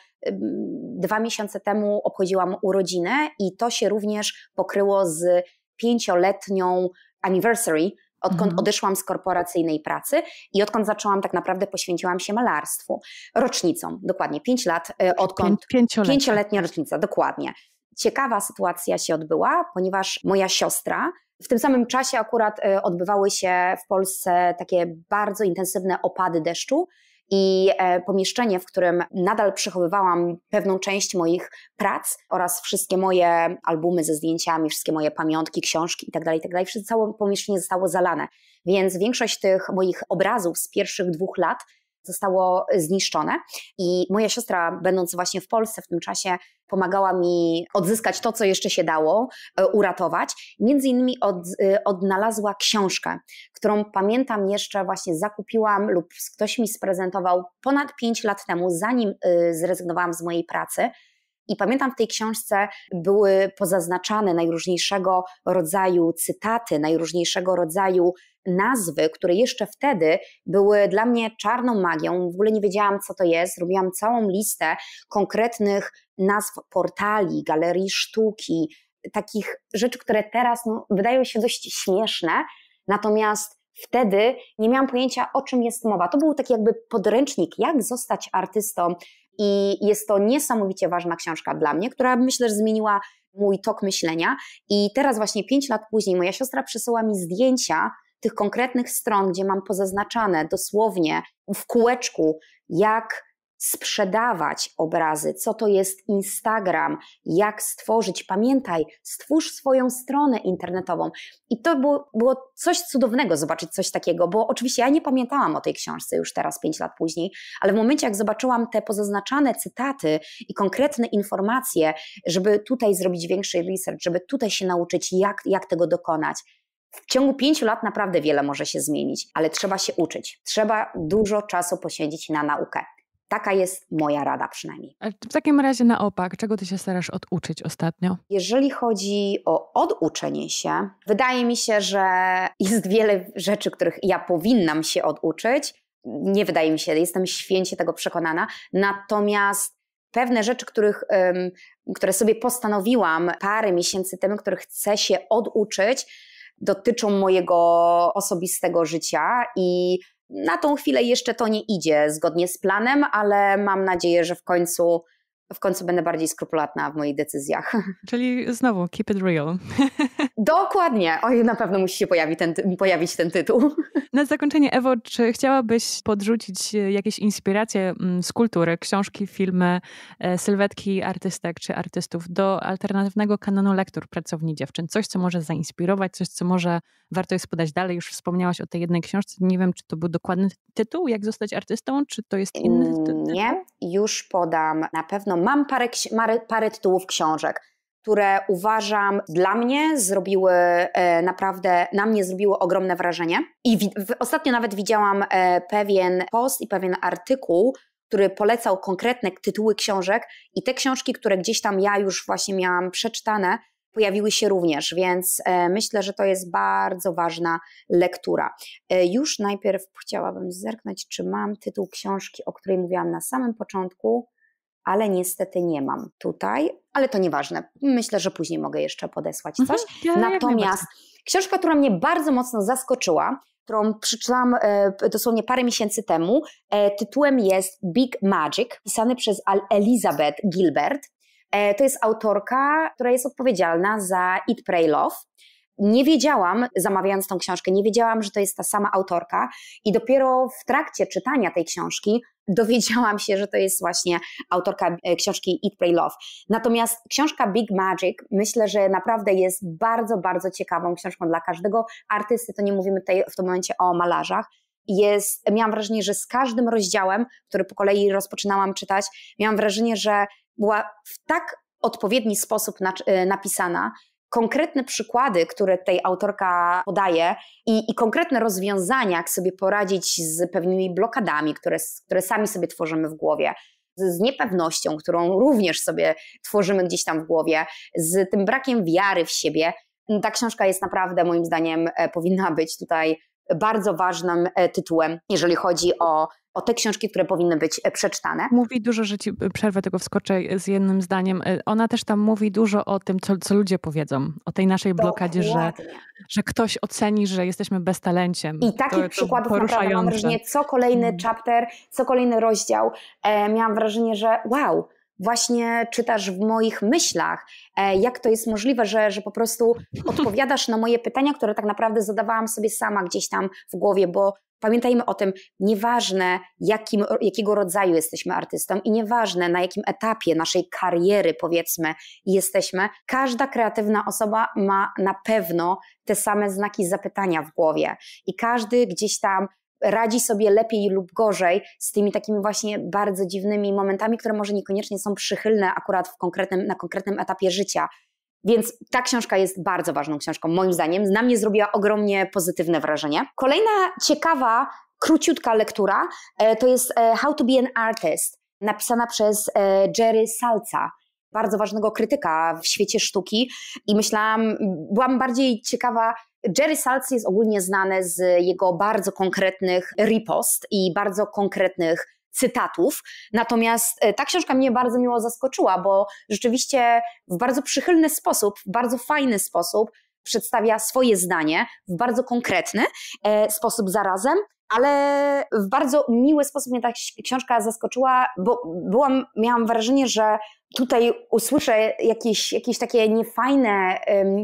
dwa miesiące temu obchodziłam urodziny i to się również pokryło z pięcioletnią anniversary odkąd mhm. odeszłam z korporacyjnej pracy i odkąd zaczęłam, tak naprawdę poświęciłam się malarstwu. Rocznicą, dokładnie, pięć lat, e, odkąd... Pię, pięcioletnia. pięcioletnia rocznica, dokładnie. Ciekawa sytuacja się odbyła, ponieważ moja siostra, w tym samym czasie akurat e, odbywały się w Polsce takie bardzo intensywne opady deszczu, i e, pomieszczenie, w którym nadal przechowywałam pewną część moich prac oraz wszystkie moje albumy ze zdjęciami, wszystkie moje pamiątki, książki itd., tak itd., tak całe pomieszczenie zostało zalane. Więc większość tych moich obrazów z pierwszych dwóch lat zostało zniszczone. I moja siostra, będąc właśnie w Polsce w tym czasie, pomagała mi odzyskać to, co jeszcze się dało, e, uratować. Między innymi od, e, odnalazła książkę, którą pamiętam jeszcze właśnie zakupiłam lub ktoś mi sprezentował ponad 5 lat temu, zanim e, zrezygnowałam z mojej pracy. I pamiętam w tej książce były pozaznaczane najróżniejszego rodzaju cytaty, najróżniejszego rodzaju nazwy, które jeszcze wtedy były dla mnie czarną magią. W ogóle nie wiedziałam, co to jest. Robiłam całą listę konkretnych nazw portali, galerii sztuki, takich rzeczy, które teraz no, wydają się dość śmieszne. Natomiast wtedy nie miałam pojęcia, o czym jest mowa. To był taki jakby podręcznik, jak zostać artystą, i jest to niesamowicie ważna książka dla mnie, która myślę, że zmieniła mój tok myślenia. I teraz, właśnie pięć lat później, moja siostra przesyła mi zdjęcia tych konkretnych stron, gdzie mam pozaznaczane dosłownie w kółeczku, jak sprzedawać obrazy, co to jest Instagram, jak stworzyć. Pamiętaj, stwórz swoją stronę internetową. I to było, było coś cudownego zobaczyć coś takiego, bo oczywiście ja nie pamiętałam o tej książce już teraz, pięć lat później, ale w momencie, jak zobaczyłam te pozaznaczane cytaty i konkretne informacje, żeby tutaj zrobić większy research, żeby tutaj się nauczyć, jak, jak tego dokonać. W ciągu pięciu lat naprawdę wiele może się zmienić, ale trzeba się uczyć. Trzeba dużo czasu poświęcić na naukę. Taka jest moja rada przynajmniej. A e, w takim razie na opak, czego ty się starasz oduczyć ostatnio? Jeżeli chodzi o oduczenie się, wydaje mi się, że jest wiele rzeczy, których ja powinnam się oduczyć. Nie wydaje mi się, jestem święcie tego przekonana. Natomiast pewne rzeczy, których, które sobie postanowiłam parę miesięcy temu, których chcę się oduczyć, dotyczą mojego osobistego życia i na tą chwilę jeszcze to nie idzie zgodnie z planem, ale mam nadzieję, że w końcu w końcu będę bardziej skrupulatna w moich decyzjach. Czyli znowu, keep it real. Dokładnie. Oj, na pewno musi się pojawi ten, pojawić ten tytuł. Na zakończenie, Ewo, czy chciałabyś podrzucić e, jakieś inspiracje mm, z kultury, książki, filmy, e, sylwetki artystek czy artystów do alternatywnego kanonu lektur pracowni dziewczyn? Coś, co może zainspirować, coś, co może warto jest podać dalej? Już wspomniałaś o tej jednej książce. Nie wiem, czy to był dokładny tytuł, jak zostać artystą, czy to jest inny mm, tytuł? Nie, już podam. Na pewno mam parę, parę, parę tytułów książek które uważam dla mnie zrobiły e, naprawdę, na mnie zrobiły ogromne wrażenie. I ostatnio nawet widziałam e, pewien post i pewien artykuł, który polecał konkretne tytuły książek i te książki, które gdzieś tam ja już właśnie miałam przeczytane, pojawiły się również, więc e, myślę, że to jest bardzo ważna lektura. Już najpierw chciałabym zerknąć, czy mam tytuł książki, o której mówiłam na samym początku ale niestety nie mam tutaj, ale to nieważne. Myślę, że później mogę jeszcze podesłać mhm. coś. Mhm, Natomiast książka, która mnie bardzo mocno zaskoczyła, którą przeczytałam e, dosłownie parę miesięcy temu, e, tytułem jest Big Magic, pisany przez Elizabeth Gilbert. E, to jest autorka, która jest odpowiedzialna za Eat, Pray, Love. Nie wiedziałam, zamawiając tą książkę, nie wiedziałam, że to jest ta sama autorka, i dopiero w trakcie czytania tej książki dowiedziałam się, że to jest właśnie autorka e, książki Eat, Pray, Love. Natomiast książka Big Magic myślę, że naprawdę jest bardzo, bardzo ciekawą książką dla każdego artysty, to nie mówimy tutaj w tym momencie o malarzach, jest, miałam wrażenie, że z każdym rozdziałem, który po kolei rozpoczynałam czytać, miałam wrażenie, że była w tak odpowiedni sposób e, napisana, konkretne przykłady, które tej autorka podaje i, i konkretne rozwiązania, jak sobie poradzić z pewnymi blokadami, które, które sami sobie tworzymy w głowie z niepewnością, którą również sobie tworzymy gdzieś tam w głowie, z tym brakiem wiary w siebie. Ta książka jest naprawdę, moim zdaniem, e, powinna być tutaj bardzo ważnym e, tytułem, jeżeli chodzi o o te książki, które powinny być e, przeczytane. Mówi dużo, że ci e, przerwę tego wskoczę z jednym zdaniem. Ona też tam mówi dużo o tym, co, co ludzie powiedzą, o tej naszej blokadzie, że, że ktoś oceni, że jesteśmy beztalenciem. I takich to, to przykładów naprawdę mam wrażenie, co kolejny mm. chapter, co kolejny rozdział. E, miałam wrażenie, że wow, właśnie czytasz w moich myślach, e, jak to jest możliwe, że, że po prostu no odpowiadasz na moje pytania, które tak naprawdę zadawałam sobie sama gdzieś tam w głowie, bo pamiętajmy o tym, nieważne jakim, jakiego rodzaju jesteśmy artystą i nieważne na jakim etapie naszej kariery powiedzmy jesteśmy, każda kreatywna osoba ma na pewno te same znaki zapytania w głowie i każdy gdzieś tam radzi sobie lepiej lub gorzej z tymi takimi właśnie bardzo dziwnymi momentami, które może niekoniecznie są przychylne akurat w konkretnym, na konkretnym etapie życia. Więc ta książka jest bardzo ważną książką, moim zdaniem. Na mnie zrobiła ogromnie pozytywne wrażenie. Kolejna ciekawa, króciutka lektura e, to jest e, How to be an Artist, napisana przez e, Jerry Salca bardzo ważnego krytyka w świecie sztuki i myślałam, byłam bardziej ciekawa, Jerry Saltz jest ogólnie znany z jego bardzo konkretnych ripost i bardzo konkretnych cytatów. Natomiast e, ta książka mnie bardzo miło zaskoczyła, bo rzeczywiście w bardzo przychylny sposób, w bardzo fajny sposób przedstawia swoje zdanie, w bardzo konkretny e, sposób zarazem ale w bardzo miły sposób mnie ta książka zaskoczyła, bo byłam, miałam wrażenie, że tutaj usłyszę jakieś, jakieś takie niefajne,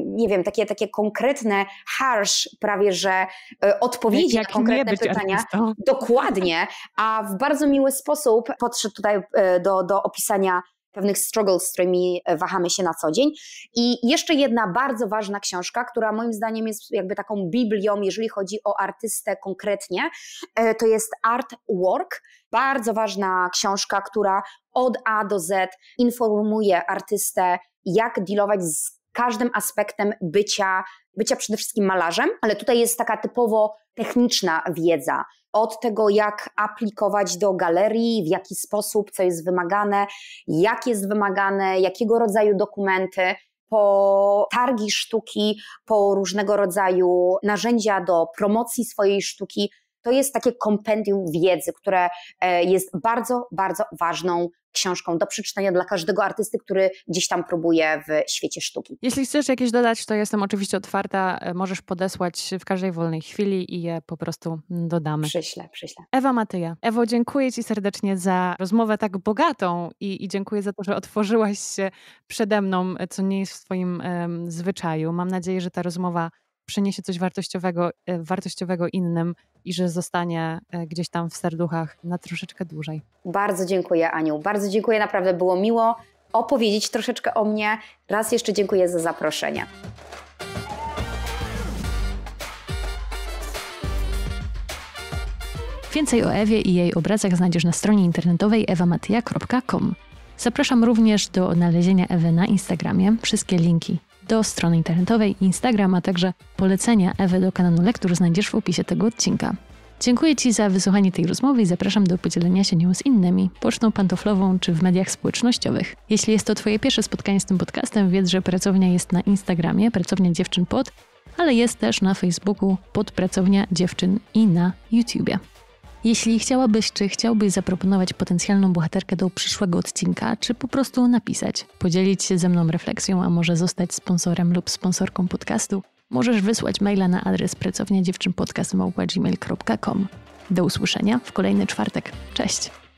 nie wiem, takie, takie konkretne, harsh prawie, że e, odpowiedzi jak na konkretne pytania. Artystą. Dokładnie, a w bardzo miły sposób podszedł tutaj e, do, do opisania pewnych struggles, z którymi e, wahamy się na co dzień. I jeszcze jedna bardzo ważna książka, która moim zdaniem jest jakby taką biblią, jeżeli chodzi o artystę konkretnie, e, to jest Art Work. Bardzo ważna książka, która od A do Z informuje artystę, jak dealować z każdym aspektem bycia, bycia przede wszystkim malarzem, ale tutaj jest taka typowo techniczna wiedza, od tego, jak aplikować do galerii, w jaki sposób, co jest wymagane, jak jest wymagane, jakiego rodzaju dokumenty po targi sztuki, po różnego rodzaju narzędzia do promocji swojej sztuki. To jest takie kompendium wiedzy, które e, jest bardzo, bardzo ważną książką do przeczytania dla każdego artysty, który gdzieś tam próbuje w świecie sztuki. Jeśli chcesz jakieś dodać, to jestem oczywiście otwarta. E, możesz podesłać w każdej wolnej chwili i je po prostu dodamy. Przyślę, przyślę. Ewa Matyja. Ewo, dziękuję Ci serdecznie za rozmowę tak bogatą i, i dziękuję za to, że otworzyłaś się przede mną, e, co nie jest w Twoim um, zwyczaju. Mam nadzieję, że ta rozmowa przyniesie coś wartościowego, e, wartościowego innym i że zostanie e, gdzieś tam w serduchach na troszeczkę dłużej. Bardzo dziękuję, Aniu. Bardzo dziękuję, naprawdę było miło opowiedzieć troszeczkę o mnie. Raz jeszcze dziękuję za zaproszenie. Więcej o Ewie i jej obrazach znajdziesz na stronie internetowej ewamatya.com. Zapraszam również do odnalezienia Ewy na Instagramie. Wszystkie linki do strony internetowej, Instagram, a także polecenia Ewy do kanału Lektur znajdziesz w opisie tego odcinka. Dziękuję Ci za wysłuchanie tej rozmowy i zapraszam do podzielenia się nią z innymi, pocztą pantoflową czy w mediach społecznościowych. Jeśli jest to Twoje pierwsze spotkanie z tym podcastem, wiedz, że pracownia jest na Instagramie, pracownia dziewczyn pod, ale jest też na Facebooku pod Pracownia Dziewczyn i na YouTubie. Jeśli chciałabyś, czy chciałbyś zaproponować potencjalną bohaterkę do przyszłego odcinka, czy po prostu napisać, podzielić się ze mną refleksją, a może zostać sponsorem lub sponsorką podcastu, możesz wysłać maila na adres pracownia dziewczynpodcast.gmail.com. Do usłyszenia w kolejny czwartek. Cześć!